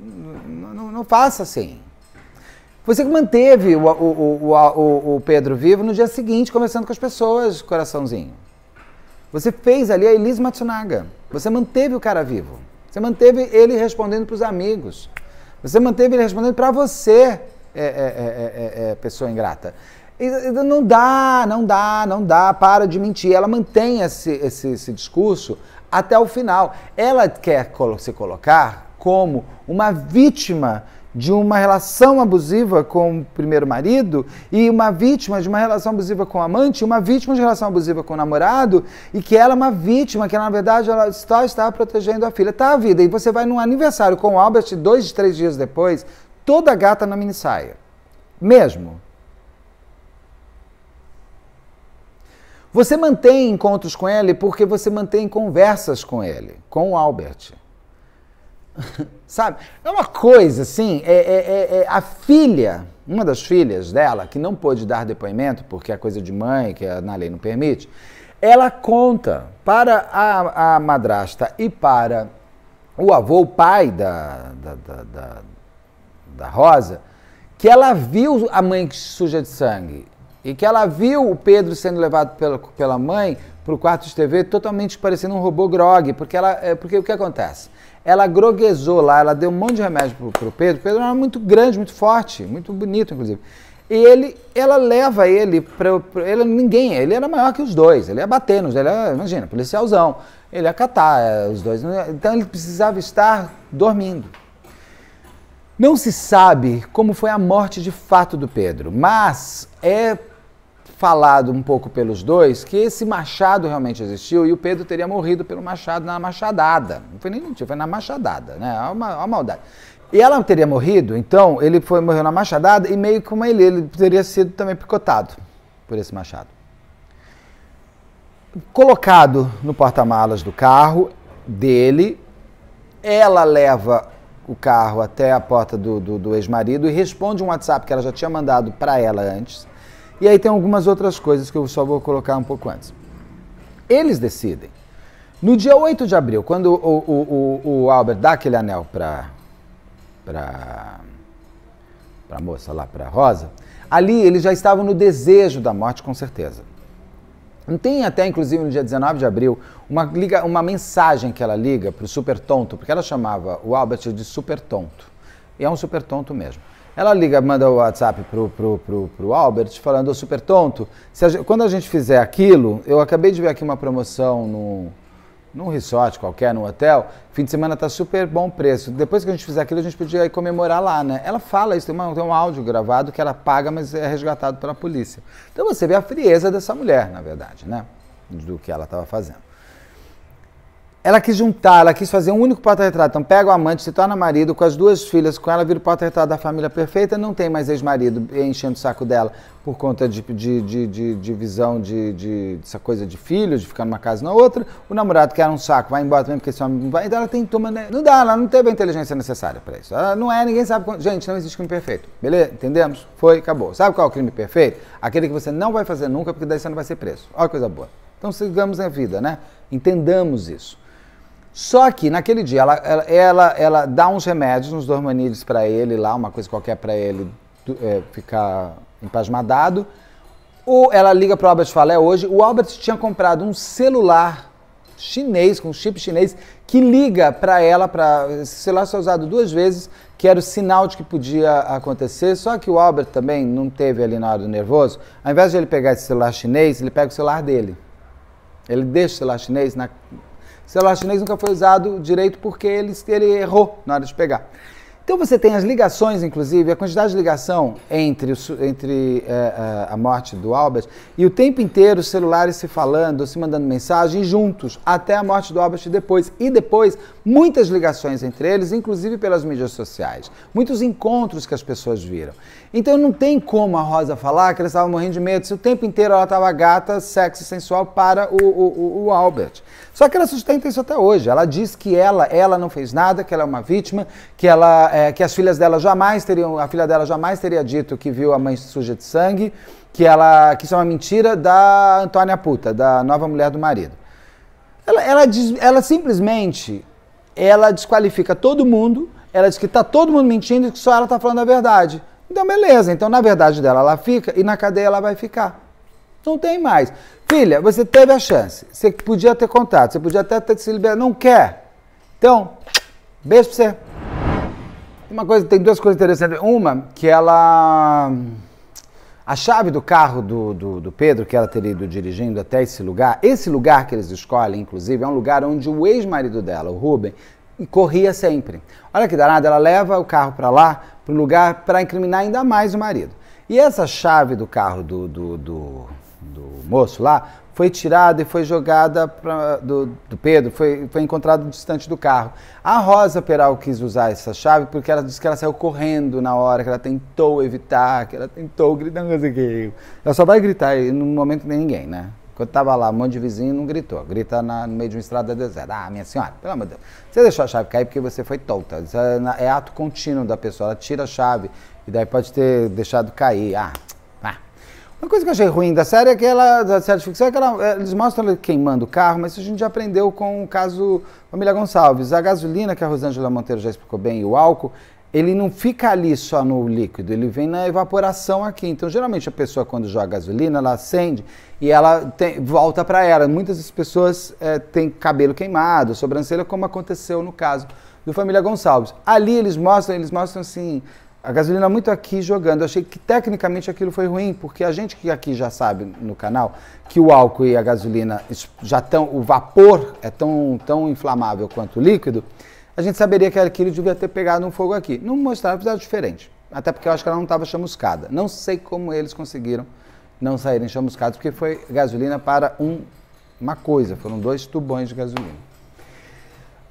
Não, não, não faça assim. Você que manteve o, o, o, o, Pedro vivo no dia seguinte, conversando com as pessoas, coraçãozinho. Você fez ali a Elise Matsunaga. Você manteve o cara vivo. Você manteve ele respondendo para os amigos. Você manteve ele respondendo para você, é é é, é, é, é, pessoa ingrata. E, não dá, não dá, não dá. Para de mentir. Ela mantém esse, esse, esse discurso até o final. Ela quer se colocar como uma vítima de uma relação abusiva com o primeiro marido e uma vítima de uma relação abusiva com o amante, uma vítima de relação abusiva com o namorado e que ela é uma vítima, que ela, na verdade ela só está protegendo a filha. Tá a vida. E você vai num aniversário com o Albert dois, três dias depois, toda gata na minissaia. Mesmo. Você mantém encontros com ele porque você mantém conversas com ele, com o Albert. Sabe? É uma coisa assim, é, é, é, é, a filha, uma das filhas dela, que não pôde dar depoimento porque é coisa de mãe, que na lei não permite, ela conta para a, a madrasta e para o avô, o pai da, da, da, da, da Rosa, que ela viu a mãe suja de sangue e que ela viu o Pedro sendo levado pela, pela mãe para o quarto de TV totalmente parecendo um robô grog, porque, ela, é, porque o que acontece? Ela groguezou lá, ela deu um monte de remédio para o Pedro, o Pedro era muito grande, muito forte, muito bonito, inclusive. E ele, ela leva ele para. Ele ninguém, ele era maior que os dois, ele ia bater nos, ele ia, imagina, policialzão, ele ia catar é, os dois. Então ele precisava estar dormindo. Não se sabe como foi a morte de fato do Pedro, mas é falado um pouco pelos dois que esse machado realmente existiu e o Pedro teria morrido pelo machado na machadada. Não foi nem mentira, foi na machadada, né? É uma, é uma maldade. E ela teria morrido, então ele foi morreu na machadada e meio como ele, ele teria sido também picotado por esse machado. Colocado no porta-malas do carro dele, ela leva o carro até a porta do, do, do ex-marido e responde um WhatsApp que ela já tinha mandado para ela antes e aí tem algumas outras coisas que eu só vou colocar um pouco antes. Eles decidem. No dia 8 de abril, quando o, o, o, o Albert dá aquele anel para para a moça lá, para Rosa, ali eles já estavam no desejo da morte, com certeza. Tem até, inclusive, no dia 19 de abril, uma, liga, uma mensagem que ela liga para o super tonto, porque ela chamava o Albert de super tonto. E é um super tonto mesmo. Ela liga, manda o WhatsApp pro, pro, pro, pro Albert falando, oh, super tonto, a, quando a gente fizer aquilo, eu acabei de ver aqui uma promoção no, num resort qualquer, num hotel, fim de semana tá super bom preço. Depois que a gente fizer aquilo, a gente podia ir comemorar lá, né? Ela fala isso, tem, uma, tem um áudio gravado que ela paga, mas é resgatado pela polícia. Então você vê a frieza dessa mulher, na verdade, né? Do que ela estava fazendo ela quis juntar, ela quis fazer um único porta-retrato. Então pega o amante, se torna marido, com as duas filhas, com ela vira o porta-retrato da família perfeita, não tem mais ex-marido enchendo o saco dela por conta de, de, de, de, de visão de, de, dessa coisa de filho, de ficar numa casa na outra. O namorado que era um saco, vai embora também porque esse homem vai. Então ela tem toma, né? Não dá, ela não teve a inteligência necessária para isso. Ela não é, ninguém sabe. Gente, não existe crime perfeito. Beleza? Entendemos? Foi, acabou. Sabe qual é o crime perfeito? Aquele que você não vai fazer nunca, porque daí você não vai ser preso. Olha que coisa boa. Então sigamos a vida, né? Entendamos isso. Só que naquele dia ela, ela, ela, ela dá uns remédios, uns dormanídeos para ele lá, uma coisa qualquer para ele é, ficar empasmadado. Ou ela liga para o Albert e fala: é hoje. O Albert tinha comprado um celular chinês, com chip chinês, que liga para ela, para esse celular só é usado duas vezes, que era o sinal de que podia acontecer. Só que o Albert também não teve ali na hora do nervoso. Ao invés de ele pegar esse celular chinês, ele pega o celular dele. Ele deixa o celular chinês na o celular chinês nunca foi usado direito porque ele, ele errou na hora de pegar. Então você tem as ligações, inclusive, a quantidade de ligação entre, entre é, é, a morte do Albert e o tempo inteiro os celulares se falando, se mandando mensagem juntos, até a morte do Albert e depois. E depois, muitas ligações entre eles, inclusive pelas mídias sociais. Muitos encontros que as pessoas viram. Então não tem como a Rosa falar que ela estava morrendo de medo se o tempo inteiro ela estava gata, sexy, sensual para o, o, o, Albert. Só que ela sustenta isso até hoje. Ela diz que ela, ela não fez nada, que ela é uma vítima, que, ela, é, que as filhas dela jamais teriam, a filha dela jamais teria dito que viu a mãe suja de sangue, que ela, que isso é uma mentira da Antônia Puta, da nova mulher do marido. Ela, ela, diz, ela simplesmente ela desqualifica todo mundo, ela diz que está todo mundo mentindo e que só ela está falando a verdade. Então, beleza. Então, na verdade dela, ela fica e na cadeia ela vai ficar. Não tem mais. Filha, você teve a chance. Você podia ter contato. Você podia até ter se liberado. Não quer. Então, beijo pra você. Uma coisa, tem duas coisas interessantes. Uma, que ela. A chave do carro do, do, do, Pedro, que ela teria ido dirigindo até esse lugar, esse lugar que eles escolhem, inclusive, é um lugar onde o ex-marido dela, o Ruben, e corria sempre. Olha que danada, ela leva o carro para lá, para o lugar, para incriminar ainda mais o marido. E essa chave do carro do, do, do, do moço lá foi tirada e foi jogada pra, do, do Pedro, foi, foi encontrado distante do carro. A Rosa Peral quis usar essa chave porque ela disse que ela saiu correndo na hora, que ela tentou evitar, que ela tentou gritar, não sei Ela só vai gritar, no momento nem ninguém, né? Quando estava lá, um monte de vizinho não gritou. Grita na, no meio de uma estrada deserta. Ah, minha senhora, pelo amor de Deus. Você deixou a chave cair porque você foi tonta. Isso é, é ato contínuo da pessoa. Ela tira a chave e daí pode ter deixado cair. Ah, uma coisa que eu achei ruim da série é que ela, da série de ficção, é que ela, é, eles mostram ela queimando o carro, mas isso a gente já aprendeu com o caso Família Gonçalves. A gasolina, que a Rosângela Monteiro já explicou bem, e o álcool, ele não fica ali só no líquido, ele vem na evaporação aqui. Então, geralmente a pessoa quando joga gasolina, ela acende e ela tem, volta para ela. Muitas pessoas é, têm cabelo queimado, sobrancelha, como aconteceu no caso do família Gonçalves. Ali eles mostram, eles mostram assim, a gasolina muito aqui jogando. Eu achei que tecnicamente aquilo foi ruim, porque a gente que aqui já sabe no canal que o álcool e a gasolina já estão, o vapor é tão, tão inflamável quanto o líquido a gente saberia que aquilo devia ter pegado um fogo aqui. Não mostrava, fizeram diferente. Até porque eu acho que ela não estava chamuscada. Não sei como eles conseguiram não saírem chamuscados, porque foi gasolina para um, uma coisa, foram dois tubões de gasolina.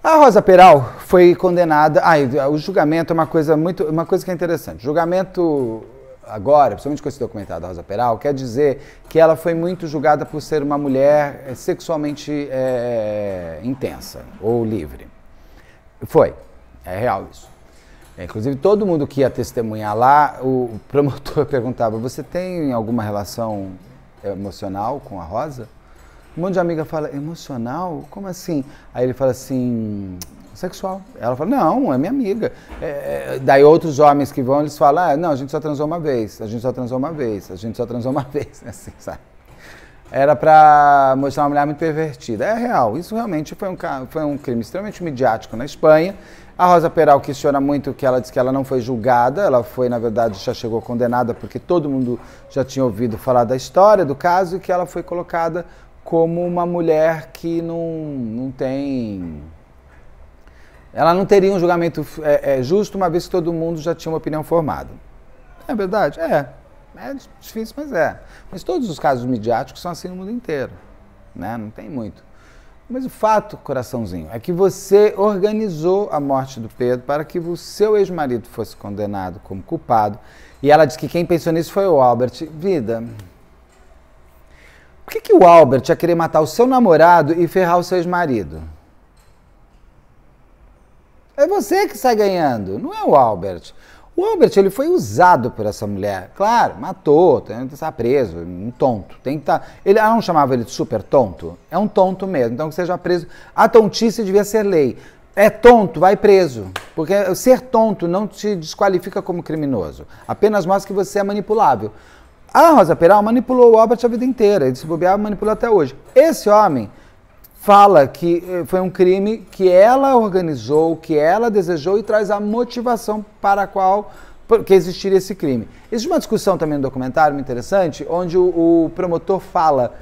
A Rosa Peral foi condenada. Ah, o julgamento é uma coisa muito, uma coisa que é interessante. julgamento agora, principalmente com esse documentário da Rosa Peral, quer dizer que ela foi muito julgada por ser uma mulher sexualmente é, intensa ou livre. Foi, é real isso. É, inclusive, todo mundo que ia testemunhar lá, o promotor perguntava: Você tem alguma relação emocional com a Rosa? Um monte de amiga fala: Emocional? Como assim? Aí ele fala assim: Sexual. Ela fala: Não, é minha amiga. É, é daí outros homens que vão, eles falam: ah, Não, a gente só transou uma vez, a gente só transou uma vez, a gente só transou uma vez. Assim, sabe? era para mostrar uma mulher muito pervertida. É real, isso realmente foi um, foi um crime extremamente midiático na Espanha. A Rosa Peral questiona muito que ela diz que ela não foi julgada, ela foi, na verdade, já chegou condenada porque todo mundo já tinha ouvido falar da história do caso e que ela foi colocada como uma mulher que não, não tem. Ela não teria um julgamento é, é, justo, uma vez que todo mundo já tinha uma opinião formada. É verdade? É. É difícil, mas é. Mas todos os casos midiáticos são assim no mundo inteiro, né? Não tem muito. Mas o fato, coraçãozinho, é que você organizou a morte do Pedro para que o seu ex-marido fosse condenado como culpado. E ela diz que quem pensou nisso foi o Albert. Vida, por que, que o Albert ia querer matar o seu namorado e ferrar o seu ex-marido? É você que sai ganhando, não é o Albert. O Albert ele foi usado por essa mulher. Claro, matou, está preso, um tonto. Tem que tá... Ele ela não chamava ele de super tonto. É um tonto mesmo. Então que seja preso. A tontice devia ser lei. É tonto, vai preso. Porque ser tonto não te desqualifica como criminoso. Apenas mostra que você é manipulável. A Rosa Peral manipulou o Albert a vida inteira. Ele se bobear, manipulou até hoje. Esse homem fala que eh, foi um crime que ela organizou, que ela desejou e traz a motivação para a qual que existiria esse crime. Existe uma discussão também no documentário, muito interessante, onde o, o promotor fala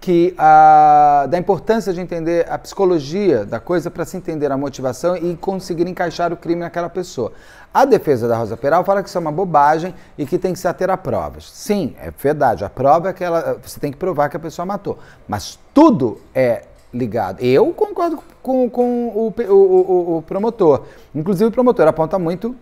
que a, da importância de entender a psicologia da coisa para se entender a motivação e conseguir encaixar o crime naquela pessoa. A defesa da Rosa Peral fala que isso é uma bobagem e que tem que se ater a provas. Sim, é verdade. A prova é que ela, você tem que provar que a pessoa matou. Mas tudo é ligado. Eu concordo com, com o, o, o, o promotor. Inclusive, o promotor aponta muito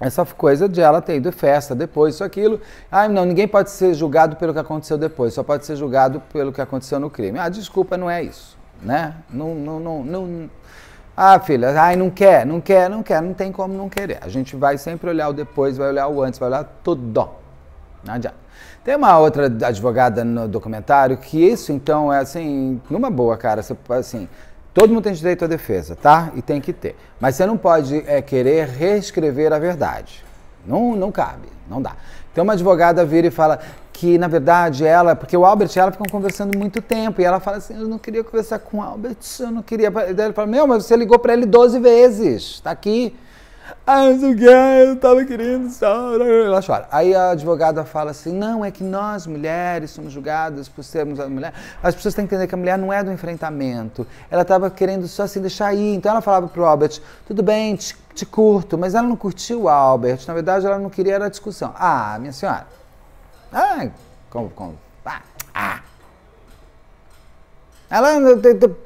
essa coisa de ela ter ido festa depois, isso, aquilo. Ah, não, ninguém pode ser julgado pelo que aconteceu depois, só pode ser julgado pelo que aconteceu no crime. Ah, desculpa, não é isso, né? Não, não, não, não. Ah, filha, ai, não quer, não quer, não quer, não tem como não querer. A gente vai sempre olhar o depois, vai olhar o antes, vai olhar tudo. Não adianta. Tem uma outra advogada no documentário que isso, então, é assim, numa boa, cara. Você, assim, todo mundo tem direito à defesa, tá? E tem que ter. Mas você não pode é, querer reescrever a verdade. Não, não cabe, não dá. Então uma advogada vira e fala que, na verdade, ela, porque o Albert e ela ficam conversando muito tempo, e ela fala assim, eu não queria conversar com o Albert, eu não queria. Daí ele fala, meu, mas você ligou para ele 12 vezes, tá aqui. Ah, não o que, eu tava querendo só. Ela chora. Aí a advogada fala assim: não, é que nós mulheres somos julgadas por sermos mulher. As pessoas têm que entender que a mulher não é do enfrentamento. Ela tava querendo só assim deixar ir. Então ela falava pro Albert: tudo bem, te, te curto. Mas ela não curtiu o Albert. Na verdade, ela não queria era discussão. Ah, minha senhora. Ah, como, como? Ah, ah. Ela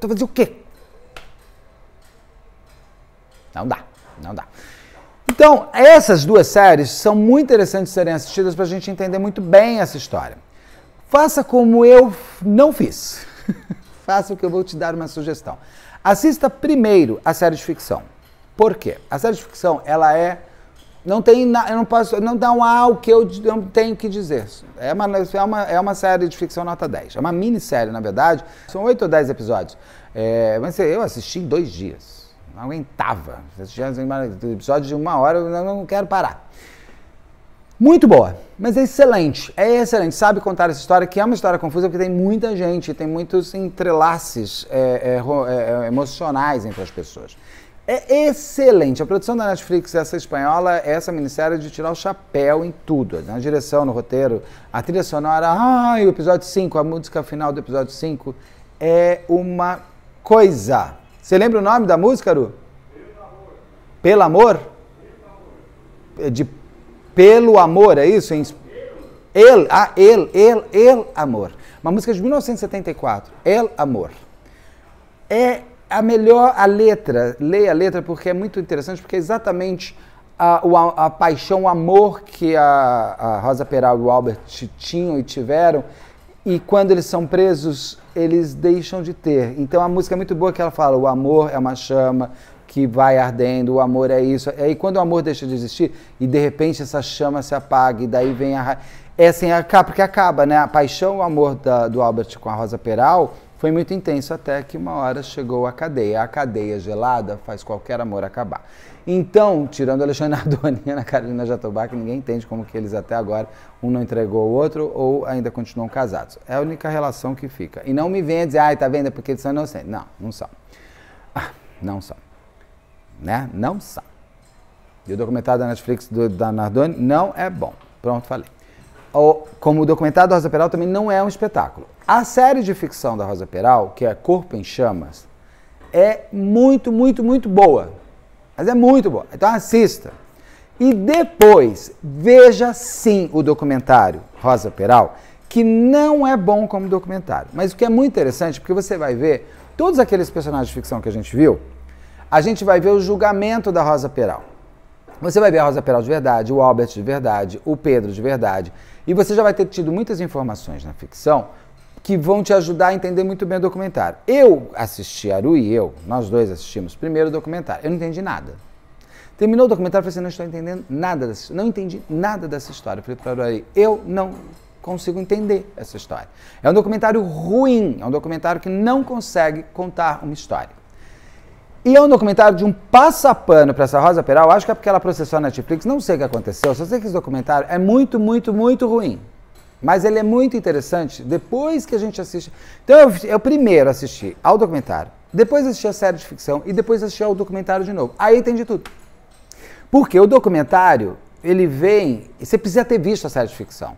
fazia o quê? Não dá, não dá. Então, essas duas séries são muito interessantes de serem assistidas para a gente entender muito bem essa história. Faça como eu não fiz. Faça o que eu vou te dar uma sugestão. Assista primeiro a série de ficção. Por quê? A série de ficção, ela é não tem eu não posso não dá um ah, o que eu não tenho que dizer é uma, é uma é uma série de ficção nota 10 é uma minissérie na verdade são oito ou dez episódios é, mas eu assisti em dois dias não aguentava. Episódio de uma hora, eu não quero parar. Muito boa, mas é excelente, é excelente. Sabe contar essa história, que é uma história confusa, porque tem muita gente, tem muitos entrelaces é, é, é, é, emocionais entre as pessoas. É excelente. A produção da Netflix, essa espanhola, é essa minissérie de tirar o chapéu em tudo. Na direção, no roteiro, a trilha sonora, ai, o episódio 5, a música final do episódio 5, é uma coisa. Você lembra o nome da música, Aru? Pelo amor. Pelo amor? De pelo amor, é isso? Em... El, ah, El, El, El Amor. Uma música de 1974, El Amor. É a melhor, a letra, leia a letra porque é muito interessante, porque é exatamente a, a, a paixão, o amor que a, a Rosa Peral e o Albert tinham e tiveram e quando eles são presos, eles deixam de ter. Então a música é muito boa que ela fala: o amor é uma chama que vai ardendo, o amor é isso. E aí quando o amor deixa de existir e de repente essa chama se apaga e daí vem a é assim, porque acaba, né? A paixão, o amor da, do Albert com a Rosa Peral foi muito intenso até que uma hora chegou a cadeia. A cadeia gelada faz qualquer amor acabar. Então, tirando Alexandre Nardoni e Ana Carolina Jatobá, que ninguém entende como que eles até agora, um não entregou o outro ou ainda continuam casados. É a única relação que fica. E não me venha dizer, ai, tá vendo, é porque eles são inocentes. Não, não são. Ah, não são. Né? Não são. E o documentário da Netflix do, da Nardoni não é bom. Pronto, falei como o documentário da Rosa Peral também não é um espetáculo. A série de ficção da Rosa Peral, que é Corpo em Chamas, é muito, muito, muito boa. Mas é muito boa. Então assista. E depois, veja sim o documentário Rosa Peral, que não é bom como documentário. Mas o que é muito interessante, porque você vai ver todos aqueles personagens de ficção que a gente viu, a gente vai ver o julgamento da Rosa Peral. Você vai ver a Rosa Peral de verdade, o Albert de verdade, o Pedro de verdade. E você já vai ter tido muitas informações na ficção que vão te ajudar a entender muito bem o documentário. Eu assisti, Aru e eu, nós dois assistimos primeiro o documentário. Eu não entendi nada. Terminou o documentário, eu falei assim, não estou entendendo nada dessa Não entendi nada dessa história. Eu falei para Aru, eu não consigo entender essa história. É um documentário ruim, é um documentário que não consegue contar uma história. E é um documentário de um passapano para essa Rosa Peral. Acho que é porque ela processou a Netflix. Não sei o que aconteceu. Só sei que esse documentário é muito, muito, muito ruim. Mas ele é muito interessante depois que a gente assiste. Então eu, eu primeiro assisti ao documentário, depois assisti a série de ficção e depois assisti ao documentário de novo. Aí entendi tudo. Porque o documentário, ele vem. Você precisa ter visto a série de ficção.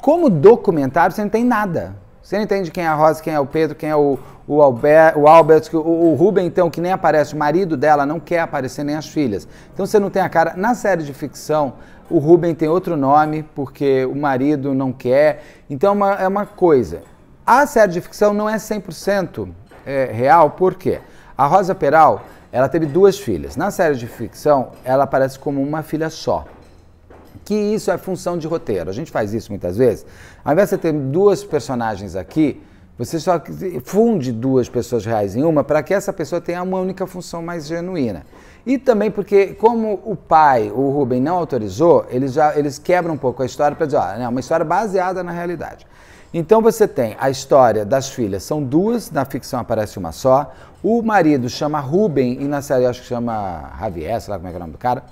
Como documentário, você não tem nada. Você não entende quem é a Rosa, quem é o Pedro, quem é o, o, Albert, o Albert, o, o Ruben, então, que nem aparece, o marido dela não quer aparecer, nem as filhas. Então você não tem a cara. Na série de ficção, o Ruben tem outro nome, porque o marido não quer. Então é uma, é uma coisa. A série de ficção não é 100% é, real, por quê? A Rosa Peral, ela teve duas filhas. Na série de ficção, ela aparece como uma filha só que isso é função de roteiro. A gente faz isso muitas vezes. Ao invés de você ter duas personagens aqui, você só funde duas pessoas reais em uma para que essa pessoa tenha uma única função mais genuína. E também porque, como o pai, o Rubem, não autorizou, eles, já, eles quebram um pouco a história para dizer, olha, é uma história baseada na realidade. Então você tem a história das filhas, são duas, na ficção aparece uma só. O marido chama Rubem e na série acho que chama Javier, sei lá como é, é o nome do cara.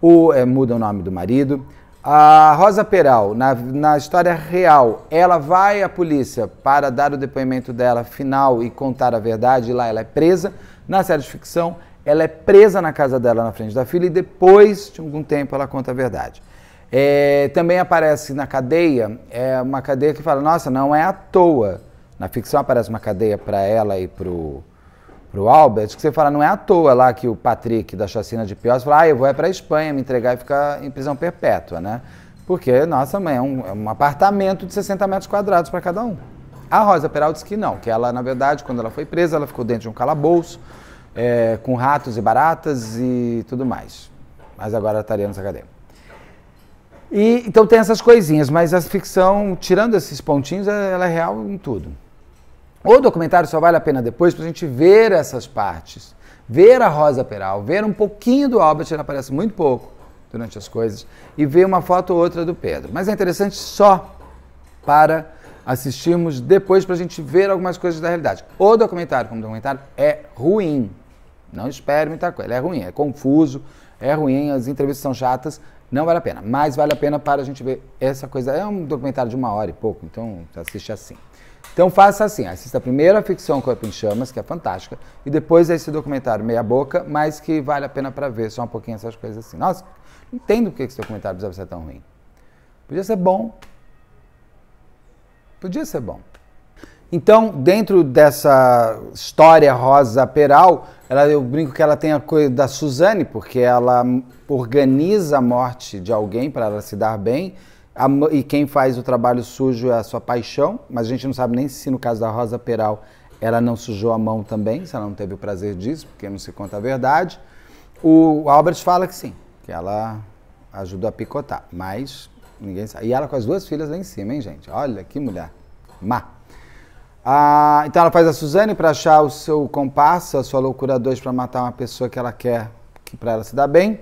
O, é, muda o nome do marido. A Rosa Peral, na, na história real, ela vai à polícia para dar o depoimento dela final e contar a verdade, e lá ela é presa. Na série de ficção, ela é presa na casa dela, na frente da filha, e depois de algum tempo ela conta a verdade. É, também aparece na cadeia, é uma cadeia que fala, nossa, não é à toa. Na ficção aparece uma cadeia para ela e para o pro Albert, que você fala, não é à toa lá que o Patrick da chacina de Piós fala, ah, eu vou é para Espanha me entregar e ficar em prisão perpétua, né? Porque, nossa mãe, é um, é um apartamento de 60 metros quadrados para cada um. A Rosa Peral disse que não, que ela, na verdade, quando ela foi presa, ela ficou dentro de um calabouço, é, com ratos e baratas e tudo mais. Mas agora estaria nessa cadeia. E, então tem essas coisinhas, mas a ficção, tirando esses pontinhos, é, ela é real em tudo. O documentário só vale a pena depois para a gente ver essas partes. Ver a Rosa Peral, ver um pouquinho do Albert, ele aparece muito pouco durante as coisas, e ver uma foto ou outra do Pedro. Mas é interessante só para assistirmos depois para a gente ver algumas coisas da realidade. O documentário, como documentário, é ruim. Não espere muita coisa. Ele é ruim, é confuso, é ruim, as entrevistas são chatas, não vale a pena. Mas vale a pena para a gente ver essa coisa. É um documentário de uma hora e pouco, então assiste assim. Então faça assim, assista primeiro a ficção Corpo em Chamas, que é fantástica, e depois esse documentário meia boca, mas que vale a pena para ver só um pouquinho essas coisas assim. Nossa, não entendo por que esse documentário precisava ser tão ruim. Podia ser bom. Podia ser bom. Então, dentro dessa história Rosa Peral, ela, eu brinco que ela tem a coisa da Suzane, porque ela organiza a morte de alguém para ela se dar bem, a, e quem faz o trabalho sujo é a sua paixão, mas a gente não sabe nem se no caso da Rosa Peral ela não sujou a mão também, se ela não teve o prazer disso, porque não se conta a verdade. O Albert fala que sim, que ela ajudou a picotar, mas ninguém sabe. E ela com as duas filhas lá em cima, hein, gente? Olha que mulher má. Ah, então ela faz a Suzane para achar o seu comparsa, a sua loucura 2 para matar uma pessoa que ela quer que para ela se dar bem.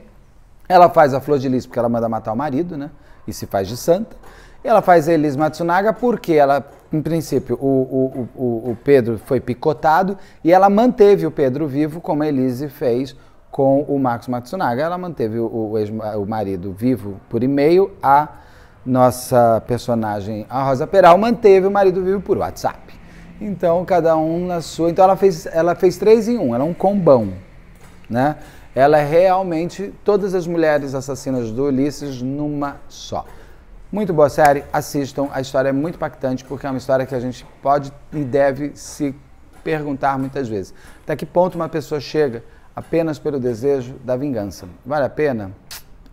Ela faz a Flor de Lis porque ela manda matar o marido, né? e se faz de santa. Ela faz a Elis Matsunaga porque ela, em princípio, o, o, o, o Pedro foi picotado e ela manteve o Pedro vivo, como a Elise fez com o Marcos Matsunaga. Ela manteve o, o, o marido vivo por e-mail, a nossa personagem, a Rosa Peral, manteve o marido vivo por WhatsApp. Então, cada um na sua. Então, ela fez, ela fez três em um, ela é um combão, né? Ela é realmente todas as mulheres assassinas do Ulisses numa só. Muito boa série, assistam. A história é muito impactante porque é uma história que a gente pode e deve se perguntar muitas vezes. Até que ponto uma pessoa chega apenas pelo desejo da vingança? Vale a pena?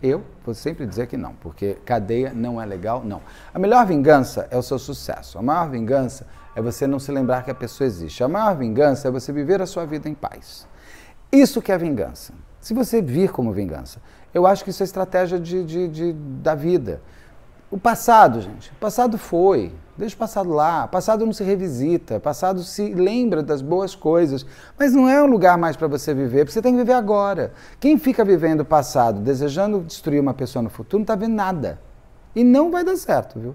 Eu vou sempre dizer que não, porque cadeia não é legal, não. A melhor vingança é o seu sucesso. A maior vingança é você não se lembrar que a pessoa existe. A maior vingança é você viver a sua vida em paz. Isso que é vingança se você vir como vingança. Eu acho que isso é estratégia de, de, de da vida. O passado, gente, o passado foi. Deixa o passado lá. O passado não se revisita. O passado se lembra das boas coisas. Mas não é um lugar mais para você viver, porque você tem que viver agora. Quem fica vivendo o passado, desejando destruir uma pessoa no futuro, não está vendo nada. E não vai dar certo, viu?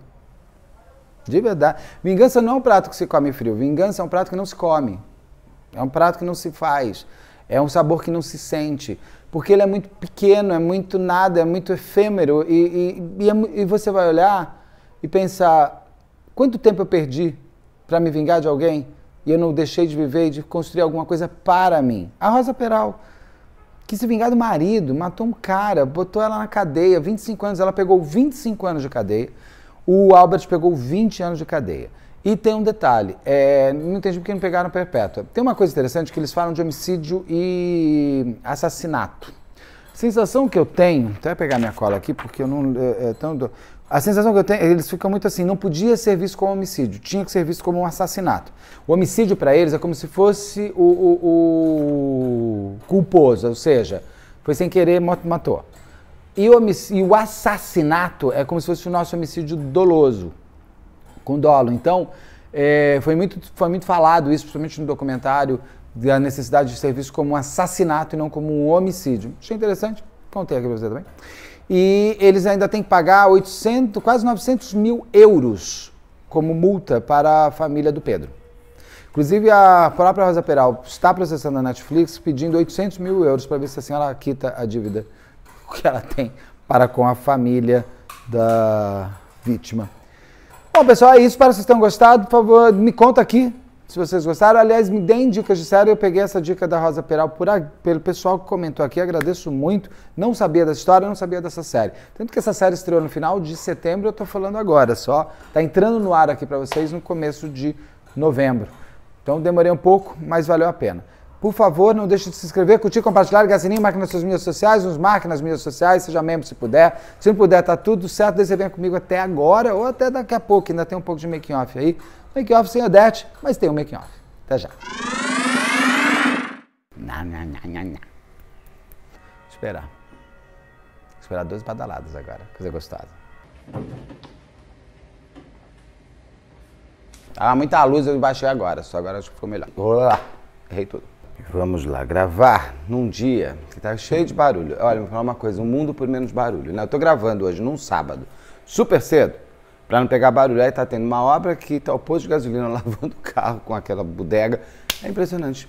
De verdade. Vingança não é um prato que se come frio. Vingança é um prato que não se come. É um prato que não se faz. É um sabor que não se sente, porque ele é muito pequeno, é muito nada, é muito efêmero. E, e, e, é e você vai olhar e pensar: quanto tempo eu perdi para me vingar de alguém e eu não deixei de viver e de construir alguma coisa para mim? A Rosa Peral, quis se vingar do marido, matou um cara, botou ela na cadeia, 25 anos, ela pegou 25 anos de cadeia. O Albert pegou 20 anos de cadeia. E tem um detalhe, é, não entendi porque não pegaram perpétua. Tem uma coisa interessante que eles falam de homicídio e assassinato. A sensação que eu tenho, até pegar minha cola aqui porque eu não é, é tão, a sensação que eu tenho, eles ficam muito assim, não podia ser visto como homicídio, tinha que ser visto como um assassinato. O homicídio para eles é como se fosse o, o, o culposo, ou seja, foi sem querer, matou. E o, e o assassinato é como se fosse o nosso homicídio doloso com dolo. Então, é, foi, muito, foi muito falado isso, principalmente no documentário, da necessidade de serviço como um assassinato e não como um homicídio. Achei interessante, contei aqui para você também. E eles ainda têm que pagar 800, quase 900 mil euros como multa para a família do Pedro. Inclusive, a própria Rosa Peral está processando a Netflix pedindo 800 mil euros para ver se assim ela quita a dívida que ela tem para com a família da vítima. Bom, pessoal, é isso. Espero que vocês tenham gostado. Por favor, me conta aqui se vocês gostaram. Aliás, me deem dicas de série. Eu peguei essa dica da Rosa Peral por a, pelo pessoal que comentou aqui. Agradeço muito. Não sabia dessa história, não sabia dessa série. Tanto que essa série estreou no final de setembro, eu estou falando agora só. Está entrando no ar aqui para vocês no começo de novembro. Então demorei um pouco, mas valeu a pena. Por favor, não deixe de se inscrever, curtir, compartilhar, ligar sininho, marque nas suas mídias sociais, nos marque nas mídias sociais, seja membro se puder. Se não puder, tá tudo certo, Desde vem comigo até agora ou até daqui a pouco, ainda tem um pouco de make off aí. make off sem Odete, mas tem um make off. Até já. Na, na, na, na, na. Esperar. Esperar duas badaladas agora, coisa gostosa. Tava ah, muita luz, eu baixei agora, só agora acho que ficou melhor. Vou lá, errei tudo. Vamos lá, gravar num dia que tá cheio de barulho. Olha, vou falar uma coisa, um mundo por menos barulho. Né? Eu tô gravando hoje, num sábado, super cedo, para não pegar barulho. Aí tá tendo uma obra que tá o posto de gasolina lavando o carro com aquela bodega. É impressionante.